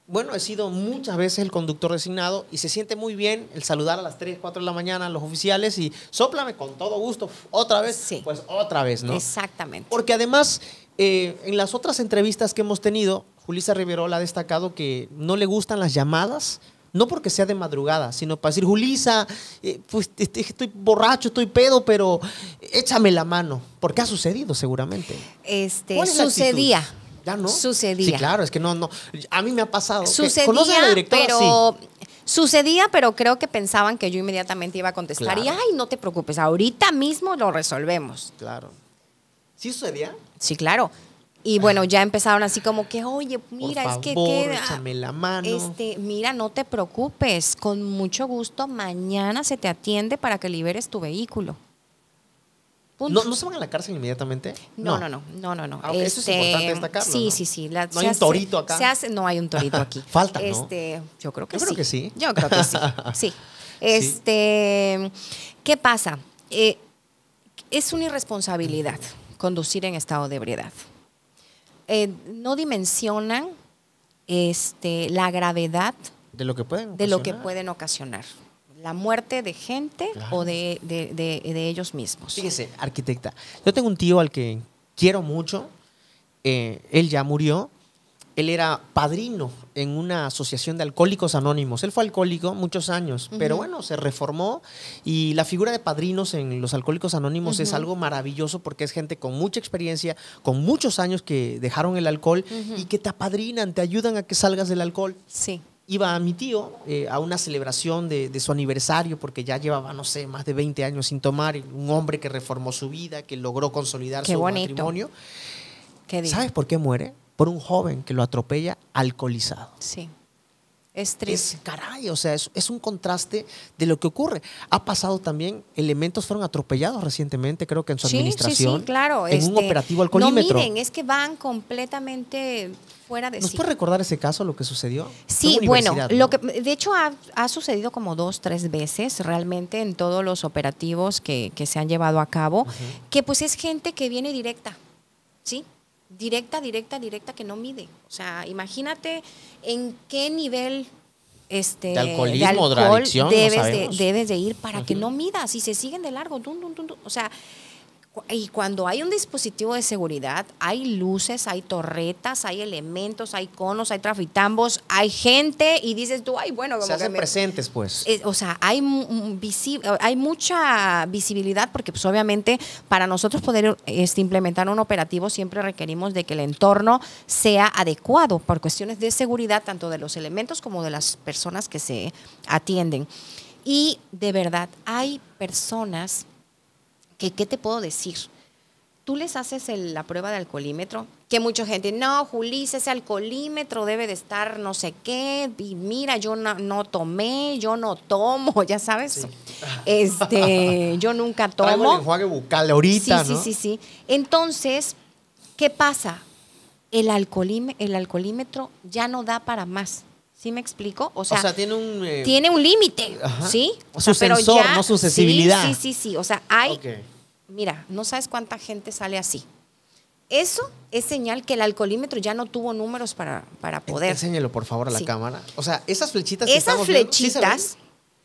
bueno, he sido muchas veces el conductor designado y se siente muy bien el saludar a las 3, 4 de la mañana a los oficiales y soplame con todo gusto, otra vez, sí. pues otra vez, ¿no? Exactamente. Porque además, eh, en las otras entrevistas que hemos tenido, Julisa Riverola ha destacado que no le gustan las llamadas no porque sea de madrugada, sino para decir, Julisa, eh, pues, este, estoy borracho, estoy pedo, pero échame la mano, porque ha sucedido seguramente. Este, sucedía. Ya no. Sucedía. Sí, claro, es que no, no. A mí me ha pasado. Sucedía, pero... Sucedía, pero creo que pensaban que yo inmediatamente iba a contestar y, ay, no te preocupes, ahorita mismo lo resolvemos. Claro. ¿Sí sucedía? Sí, claro. Y bueno, ya empezaron así como que, oye, mira, es que queda. la mano. Este, mira, no te preocupes, con mucho gusto, mañana se te atiende para que liberes tu vehículo. ¿No, se van a la cárcel inmediatamente? No, no, no, no, no. no. Ah, eso es este, importante destacarlo. Sí, sí, sí. ¿No hay un torito acá? Se hace, no hay un torito aquí. <laughs> Falta, ¿no? Este, yo creo que sí. Yo creo que sí. Yo creo que sí, <laughs> sí. Este, ¿Qué pasa? Eh, es una irresponsabilidad conducir en estado de ebriedad. Eh, no dimensionan este, la gravedad de lo que pueden ocasionar. De lo que pueden ocasionar la muerte de gente o de, de, ellos mismos. Fíjese, arquitecta, yo tengo un tío al que quiero mucho, eh, él ya murió, él era padrino en una asociación de alcohólicos anónimos. Él fue alcohólico muchos años, pero bueno, se reformó y la figura de padrinos en los alcohólicos anónimos es algo maravilloso porque es gente con mucha experiencia, con muchos años que dejaron el alcohol y que te apadrinan, te ayudan a que salgas del alcohol. Sí iba a mi tío eh, a una celebración de, su aniversario porque ya llevaba, no sé, más de 20 años sin tomar, un hombre que reformó su vida, que logró consolidar su matrimonio. ¿Sabes por qué muere? por un joven que lo atropella alcoholizado. Sí. Es triste. Es, caray, o sea, es, un contraste de lo que ocurre. Ha pasado también, elementos fueron atropellados recientemente, creo que en su administración. Sí, sí, claro. En un este, operativo alcoholímetro. No, miren, es que van completamente fuera de ¿Nos puede recordar ese caso, lo que sucedió? Sí, bueno, lo que, de hecho ha, sucedido como dos, tres veces realmente en todos los operativos que, que se han llevado a cabo, que pues es gente que viene directa, ¿sí? directa, directa, directa que no mide. O sea, imagínate en qué nivel este, de alcoholismo, de debes, de, ir para que no midas y se siguen de largo. o sea, y cuando hay un dispositivo de seguridad, hay luces, hay torretas, hay elementos, hay conos, hay trafitambos, hay gente y dices tú, ay, bueno, como se hacen presentes, pues. Eh, o sea, hay hay mucha visibilidad porque, pues, obviamente, para nosotros poder este, implementar un operativo siempre requerimos de que el entorno sea adecuado por cuestiones de seguridad tanto de los elementos como de las personas que se atienden. Y de verdad, hay personas que qué te puedo decir. Tú les haces el, la prueba de alcoholímetro, que mucha gente, no, Julis, ese alcoholímetro debe de estar no sé qué, y mira, yo no, tomé, yo no tomo, <laughs> ya sabes. Este, <laughs> yo nunca tomo. Traigo el enjuague bucal ahorita, sí, sí, sí, sí. Entonces, ¿qué pasa? El, el alcoholímetro ya no da para más. ¿Sí me explico? O sea, tiene un... Eh, tiene un límite, ¿sí? O no su sensibilidad. Sí, sí, sí, O sea, hay... Mira, no sabes cuánta gente sale así. Eso es señal que el alcoholímetro ya no tuvo números para, eh, poder. Enséñelo, por favor, a la cámara. O sea, esas flechitas. Esas que flechitas. Viendo,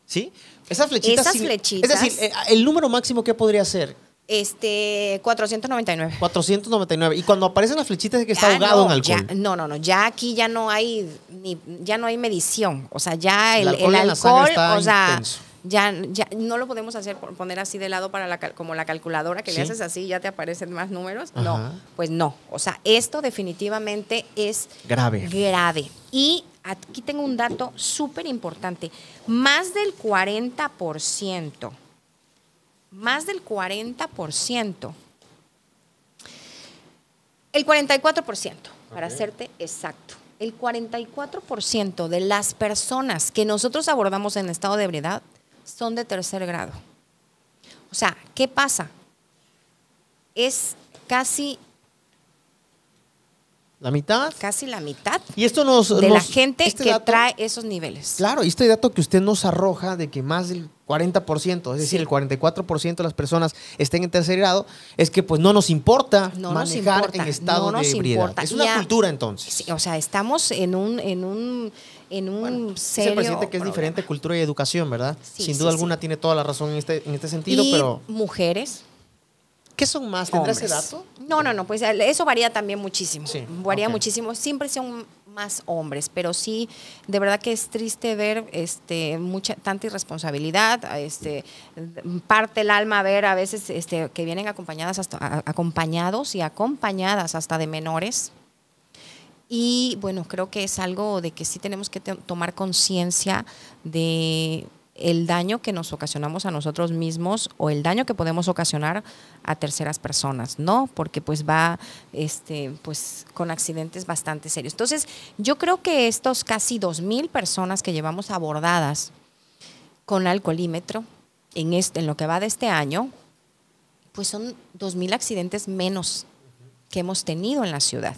¿sí, Esas flechitas. Esas flechitas. Es decir, eh, el número máximo que podría ser este, 499. 499. Y cuando aparecen las flechitas es que está ahogado en alcohol. no, no, no. Ya aquí ya no hay ni, ya no hay medición. O sea, ya el, alcohol, o sea, ya, no lo podemos hacer poner así de lado para la como la calculadora que le haces así y ya te aparecen más números. No, pues no. O sea, esto definitivamente es grave. Grave. Y aquí tengo un dato súper importante. Más del 40% más del 40%. El 44%, para hacerte exacto. El 44% de las personas que nosotros abordamos en estado de ebriedad son de tercer grado. O sea, ¿qué pasa? Es casi... ¿La mitad? Casi la mitad. Y esto nos... De la gente este que trae esos niveles. Claro, y este dato que usted nos arroja de que más del 40%, es decir, el 44% de las personas estén en tercer grado, es que pues no nos importa manejar en estado de ebriedad. Es una cultura entonces. o sea, estamos en un en un en un presidente que es diferente cultura y educación, ¿verdad? Sin duda alguna tiene toda la razón en este en este sentido, y pero mujeres ¿Qué son más? ¿Tendrás ese dato? No, no, no, pues eso varía también muchísimo. varía muchísimo. Siempre un más hombres, pero sí, de verdad que es triste ver este, mucha, tanta irresponsabilidad, este, parte el alma ver a veces este, que vienen acompañadas acompañados y acompañadas hasta de menores. Y bueno, creo que es algo de que sí tenemos que tomar conciencia de el daño que nos ocasionamos a nosotros mismos o el daño que podemos ocasionar a terceras personas, ¿no? Porque pues va este, pues, con accidentes bastante serios. Entonces, yo creo que estos casi 2.000 personas que llevamos abordadas con alcoholímetro en, este, en lo que va de este año, pues son 2.000 accidentes menos que hemos tenido en la ciudad,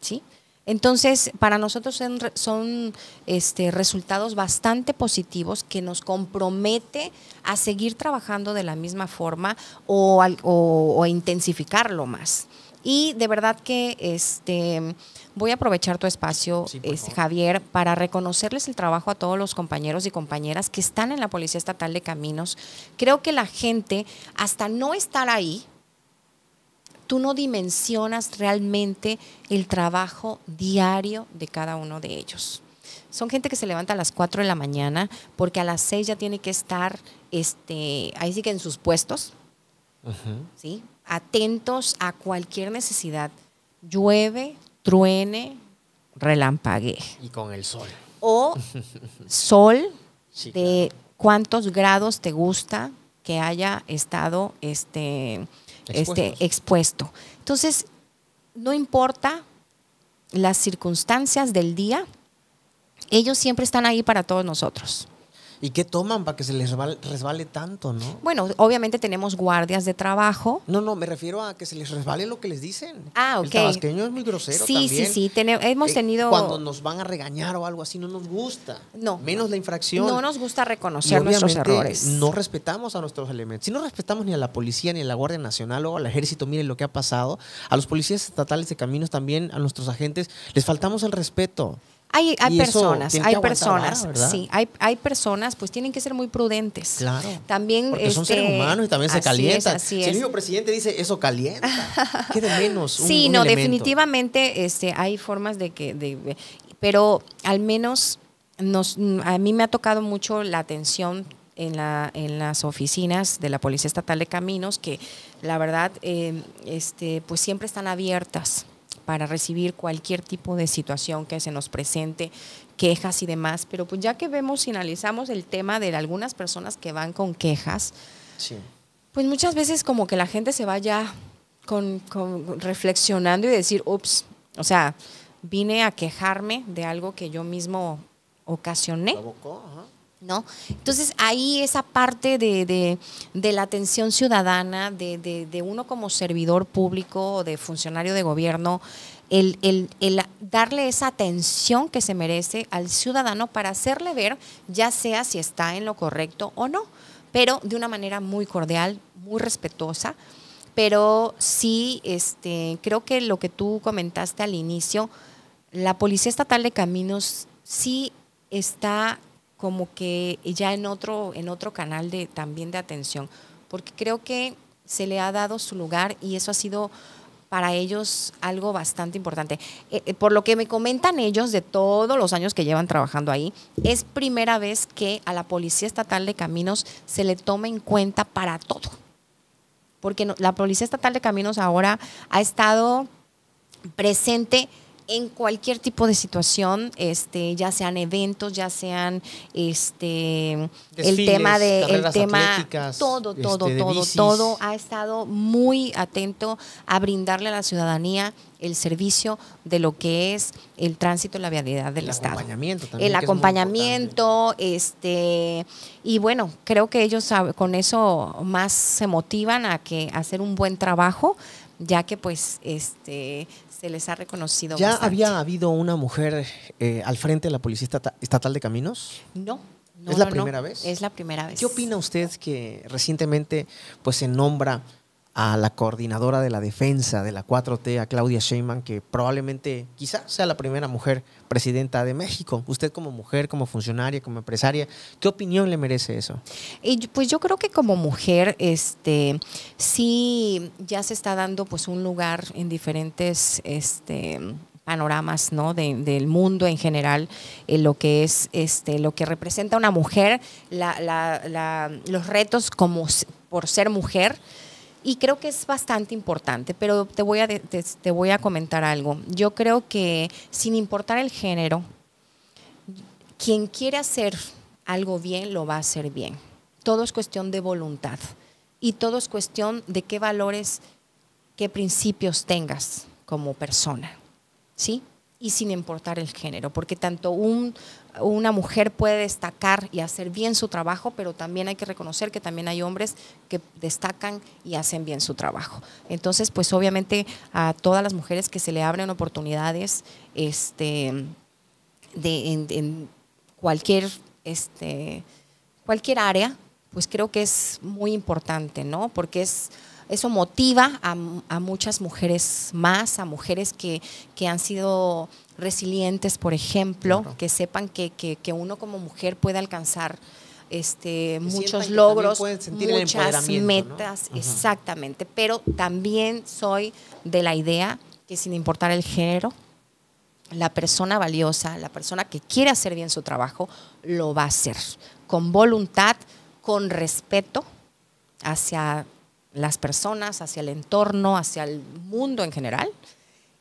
¿sí? Entonces, para nosotros son, este, resultados bastante positivos que nos compromete a seguir trabajando de la misma forma o, o, o intensificarlo más. Y de verdad que este, voy a aprovechar tu espacio, este, Javier, para reconocerles el trabajo a todos los compañeros y compañeras que están en la Policía Estatal de Caminos. Creo que la gente, hasta no estar ahí, tú no dimensionas realmente el trabajo diario de cada uno de ellos. Son gente que se levanta a las 4 de la mañana porque a las 6 ya tiene que estar, este, ahí sí que en sus puestos, ¿sí? atentos a cualquier necesidad. Llueve, truene, relampaguee. Y con el sol. O sol <laughs> de cuántos grados te gusta que haya estado este, este, expuesto. Entonces, no importa las circunstancias del día, ellos siempre están ahí para todos nosotros. ¿Y qué toman para que se les resbale, tanto, no? Bueno, obviamente tenemos guardias de trabajo. No, no, me refiero a que se les resbale lo que les dicen. Ah, ok. El tabasqueño es muy grosero sí, Sí, sí, hemos eh, tenido... cuando nos van a regañar o algo así, no nos gusta. No. Menos la infracción. No nos gusta reconocer nuestros errores. no respetamos a nuestros elementos. Si no respetamos ni a la policía, ni a la Guardia Nacional o al ejército, miren lo que ha pasado. A los policías estatales de caminos también, a nuestros agentes, les faltamos el respeto. Hay, personas, hay personas, sí, hay, hay, personas, pues tienen que ser muy prudentes. Claro. También porque son seres este, humanos y también se calientan. el mismo presidente dice eso calienta, <laughs> ¿qué de menos? Un, sí, no, definitivamente, este, hay formas de que, de, pero al menos nos, a mí me ha tocado mucho la atención en, la, en, las oficinas de la Policía Estatal de Caminos, que la verdad, eh, este, pues siempre están abiertas para recibir cualquier tipo de situación que se nos presente, quejas y demás. Pero pues ya que vemos y analizamos el tema de algunas personas que van con quejas, pues muchas veces como que la gente se vaya con, reflexionando y decir, ups, o sea, vine a quejarme de algo que yo mismo ocasioné. ¿no? Entonces ahí esa parte de, la atención ciudadana, de, uno como servidor público, o de funcionario de gobierno, el, darle esa atención que se merece al ciudadano para hacerle ver, ya sea si está en lo correcto o no, pero de una manera muy cordial, muy respetuosa. Pero sí, este, creo que lo que tú comentaste al inicio, la Policía Estatal de Caminos sí está como que ya en otro, en otro canal de, también de atención, porque creo que se le ha dado su lugar y eso ha sido para ellos algo bastante importante. Eh, eh, por lo que me comentan ellos de todos los años que llevan trabajando ahí, es primera vez que a la Policía Estatal de Caminos se le toma en cuenta para todo. Porque la Policía Estatal de Caminos ahora ha estado presente en cualquier tipo de situación, este, ya sean eventos, ya sean este el tema de el tema todo, todo, este, todo, todo ha estado muy atento a brindarle a la ciudadanía el servicio de lo que es el tránsito y la vialidad del el Acompañamiento también, el acompañamiento, este, y bueno, creo que ellos con eso más se motivan a que hacer un buen trabajo, ya que pues este les ha reconocido. ¿Ya había habido una mujer eh, al frente de la Policía Estatal de Caminos? No. no ¿Es la primera vez? Es la primera vez. ¿Qué opina usted que recientemente pues, se nombra a la coordinadora de la defensa de la 4T, a Claudia Sheinman, que probablemente quizás sea la primera mujer presidenta de México. Usted como mujer, como funcionaria, como empresaria, ¿qué opinión le merece eso? pues yo creo que como mujer, este, sí ya se está dando pues un lugar en diferentes este, panoramas del mundo en general, eh, lo que es este, lo que representa una mujer, los retos como por ser mujer y creo que es bastante importante, pero te voy, a, comentar algo. Yo creo que sin importar el género, quien quiere hacer algo bien, lo va a hacer bien. Todo es cuestión de voluntad y todo es cuestión de qué valores, qué principios tengas como persona, ¿sí? Y sin importar el género, porque tanto un una mujer puede destacar y hacer bien su trabajo, pero también hay que reconocer que también hay hombres que destacan y hacen bien su trabajo. Entonces, pues obviamente a todas las mujeres que se le abren oportunidades este, en, cualquier, este, cualquier área, pues creo que es muy importante, ¿no? Porque es eso motiva a, a, muchas mujeres más, a mujeres que, que han sido resilientes, por ejemplo, que sepan que, uno como mujer puede alcanzar este, muchos logros, muchas metas, exactamente, pero también soy de la idea que sin importar el género, la persona valiosa, la persona que quiere hacer bien su trabajo, lo va a hacer con voluntad, con respeto hacia las personas, hacia el entorno, hacia el mundo en general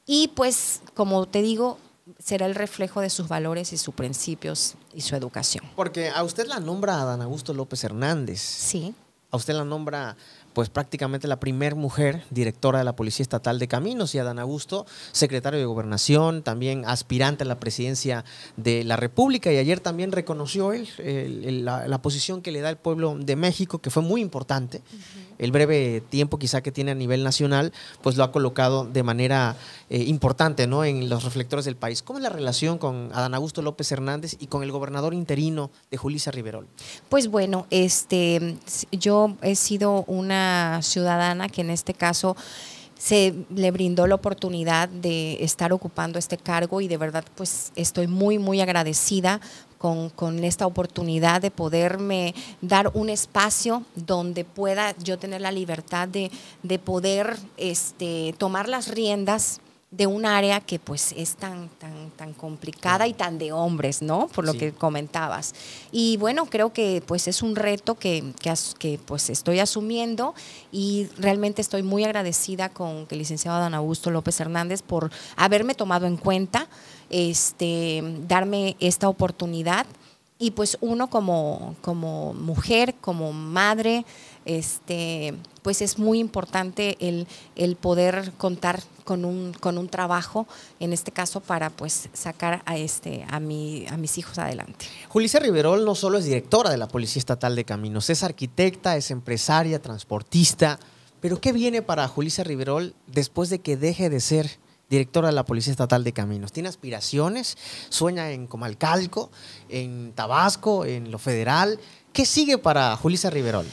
y pues, como te digo, será el reflejo de sus valores y sus principios y su educación. Porque a usted la nombra a Dan Augusto López Hernández. Sí. A usted la nombra pues prácticamente la primer mujer directora de la Policía Estatal de Caminos y a Adán Augusto, secretario de Gobernación, también aspirante a la presidencia de la República y ayer también reconoció él la, posición que le da el pueblo de México, que fue muy importante el breve tiempo quizá que tiene a nivel nacional, pues lo ha colocado de manera eh, importante ¿no? en los reflectores del país. ¿Cómo es la relación con Adán Augusto López Hernández y con el gobernador interino de Julisa Riverol? Pues bueno, este, yo he sido una ciudadana que en este caso se le brindó la oportunidad de estar ocupando este cargo y de verdad pues estoy muy muy agradecida con, esta oportunidad de poderme dar un espacio donde pueda yo tener la libertad de, de poder este, tomar las riendas de un área que pues es tan, tan, tan complicada y tan de hombres, ¿no? Por lo que comentabas. Y bueno, creo que pues es un reto que, que, pues estoy asumiendo y realmente estoy muy agradecida con el licenciado Don Augusto López Hernández por haberme tomado en cuenta, este, darme esta oportunidad y pues uno como, como mujer, como madre, este, pues es muy importante el, poder contar con un, con un trabajo, en este caso para pues sacar a, este, a, mis hijos adelante. Julissa Riverol no solo es directora de la Policía Estatal de Caminos, es arquitecta, es empresaria, transportista, pero ¿qué viene para Julissa Riverol después de que deje de ser directora de la Policía Estatal de Caminos. Tiene aspiraciones, sueña en Comalcalco, en Tabasco, en lo federal. ¿Qué sigue para Julisa Riverol?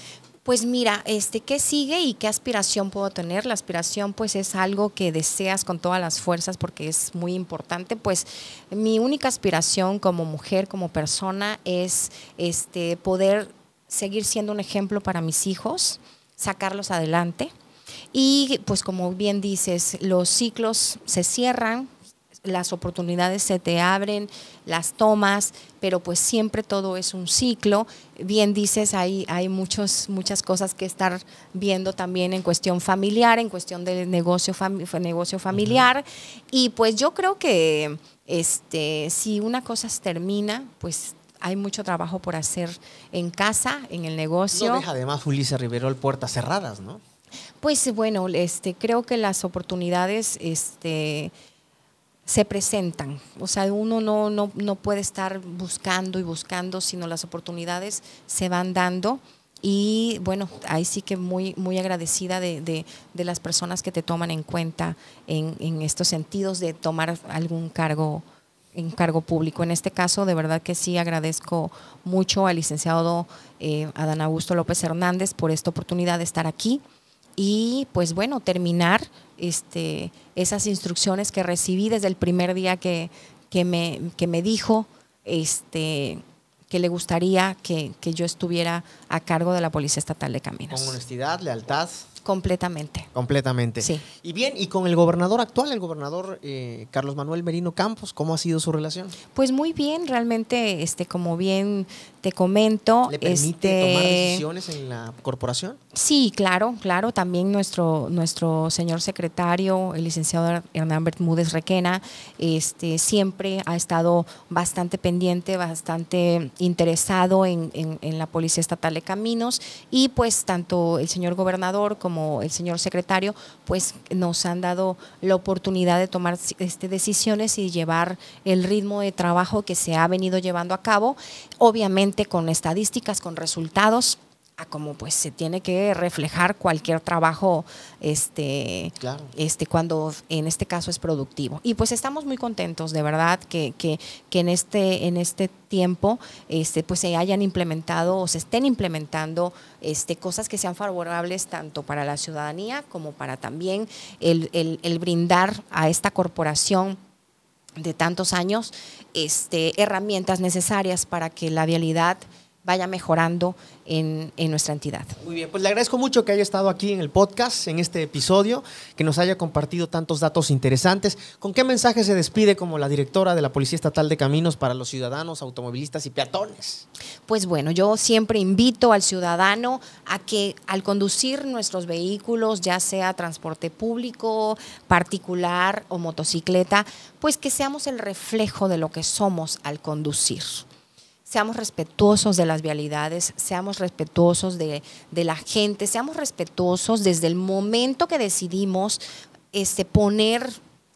Pues mira, este, ¿qué sigue y qué aspiración puedo tener? La aspiración pues es algo que deseas con todas las fuerzas porque es muy importante. Pues mi única aspiración como mujer, como persona, es este, poder seguir siendo un ejemplo para mis hijos, sacarlos adelante. Y pues como bien dices, los ciclos se cierran, las oportunidades se te abren, las tomas, pero pues siempre todo es un ciclo. Bien dices, hay, hay muchos, muchas cosas que estar viendo también en cuestión familiar, en cuestión de negocio, negocio familiar. Y pues yo creo que este, si una cosa termina, pues hay mucho trabajo por hacer en casa, en el negocio. No deja además Ulises Riverol puertas cerradas, ¿no? Pues bueno, este, creo que las oportunidades este, se presentan. O sea, uno no, no, puede estar buscando y buscando, sino las oportunidades se van dando. Y bueno, ahí sí que muy, muy agradecida de, las personas que te toman en cuenta en, estos sentidos de tomar algún cargo en cargo público. En este caso, de verdad que sí agradezco mucho al licenciado eh, Adán Augusto López Hernández por esta oportunidad de estar aquí y pues bueno, terminar este, esas instrucciones que recibí desde el primer día que, que, me, que me, dijo este, que le gustaría que, yo estuviera a cargo de la Policía Estatal de Caminos. Con honestidad, lealtad. Completamente. Completamente. Sí. Y bien, y con el gobernador actual, el gobernador eh, Carlos Manuel Merino Campos, ¿cómo ha sido su relación? Pues muy bien, realmente, este, como bien te comento. ¿Le permite tomar este, decisiones en la corporación? Sí, claro, claro. También nuestro, nuestro señor secretario, el licenciado Hernán Bermúdez Requena, este, siempre ha estado bastante pendiente, bastante interesado en, en la Policía Estatal de Caminos y pues tanto el señor gobernador como el señor secretario pues nos han dado la oportunidad de tomar este, decisiones y llevar el ritmo de trabajo que se ha venido llevando a cabo. Obviamente con estadísticas, con resultados, a como pues se tiene que reflejar cualquier trabajo este, este cuando en este caso es productivo y pues estamos muy contentos de verdad que, en este en este tiempo este pues se hayan implementado o se estén implementando este cosas que sean favorables tanto para la ciudadanía como para también el brindar a esta corporación de tantos años este, herramientas necesarias para que la vialidad vaya mejorando en, en, nuestra entidad. Muy bien, pues le agradezco mucho que haya estado aquí en el podcast, en este episodio, que nos haya compartido tantos datos interesantes. ¿Con qué mensaje se despide como la directora de la Policía Estatal de Caminos para los ciudadanos, automovilistas y peatones? Pues bueno, yo siempre invito al ciudadano a que al conducir nuestros vehículos, ya sea transporte público, particular o motocicleta, pues que seamos el reflejo de lo que somos al conducir seamos respetuosos de las vialidades, seamos respetuosos de, la gente, seamos respetuosos desde el momento que decidimos este, poner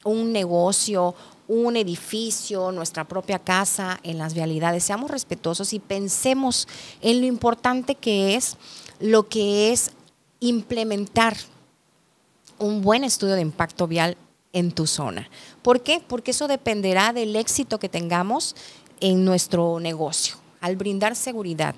un negocio, un edificio, nuestra propia casa, en las vialidades. Seamos respetuosos y pensemos en lo importante que es lo que es implementar un buen estudio de impacto vial en tu zona. ¿Por qué? Porque eso dependerá del éxito que tengamos en nuestro negocio. Al brindar seguridad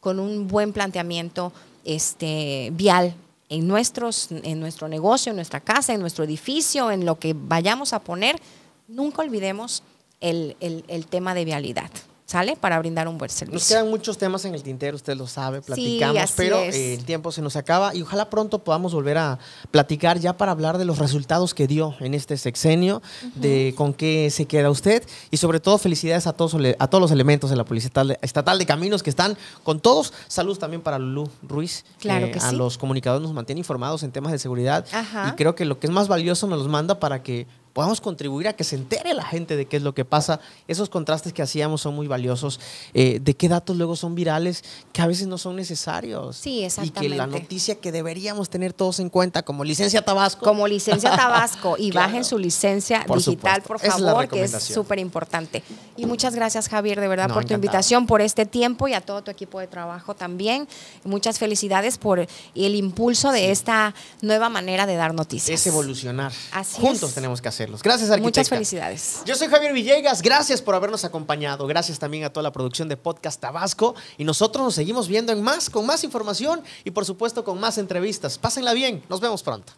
con un buen planteamiento este, vial en, nuestros, en nuestro negocio, en nuestra casa, en nuestro edificio, en lo que vayamos a poner, nunca olvidemos el, el tema de vialidad. ¿sale? Para brindar un buen servicio. Nos quedan muchos temas en el tintero, usted lo sabe, platicamos, pero eh, el tiempo se nos acaba y ojalá pronto podamos volver a platicar ya para hablar de los resultados que dio en este sexenio, de con qué se queda usted y sobre todo felicidades a todos, a todos los elementos de la Policía Estatal de Caminos que están con todos. Saludos también para Lulú Ruiz. Claro eh, que sí. A los comunicadores nos mantiene informados en temas de seguridad y creo que lo que es más valioso nos los manda para que podamos contribuir a que se entere la gente de qué es lo que pasa. Esos contrastes que hacíamos son muy valiosos, eh, de qué datos luego son virales, que a veces no son necesarios. Sí, exactamente. Y que la noticia que deberíamos tener todos en cuenta, como licencia Tabasco. Como licencia <laughs> Tabasco, y bajen su licencia digital, por favor, que es súper importante. Y muchas gracias, Javier, de verdad, por tu invitación, por este tiempo y a todo tu equipo de trabajo también. Muchas felicidades por el impulso de esta nueva manera de dar noticias. Es evolucionar. Juntos tenemos que hacer Gracias, arquitecta. Muchas felicidades. Yo soy Javier Villegas. Gracias por habernos acompañado. Gracias también a toda la producción de Podcast Tabasco. Y nosotros nos seguimos viendo en más, con más información y, por supuesto, con más entrevistas. Pásenla bien. Nos vemos pronto.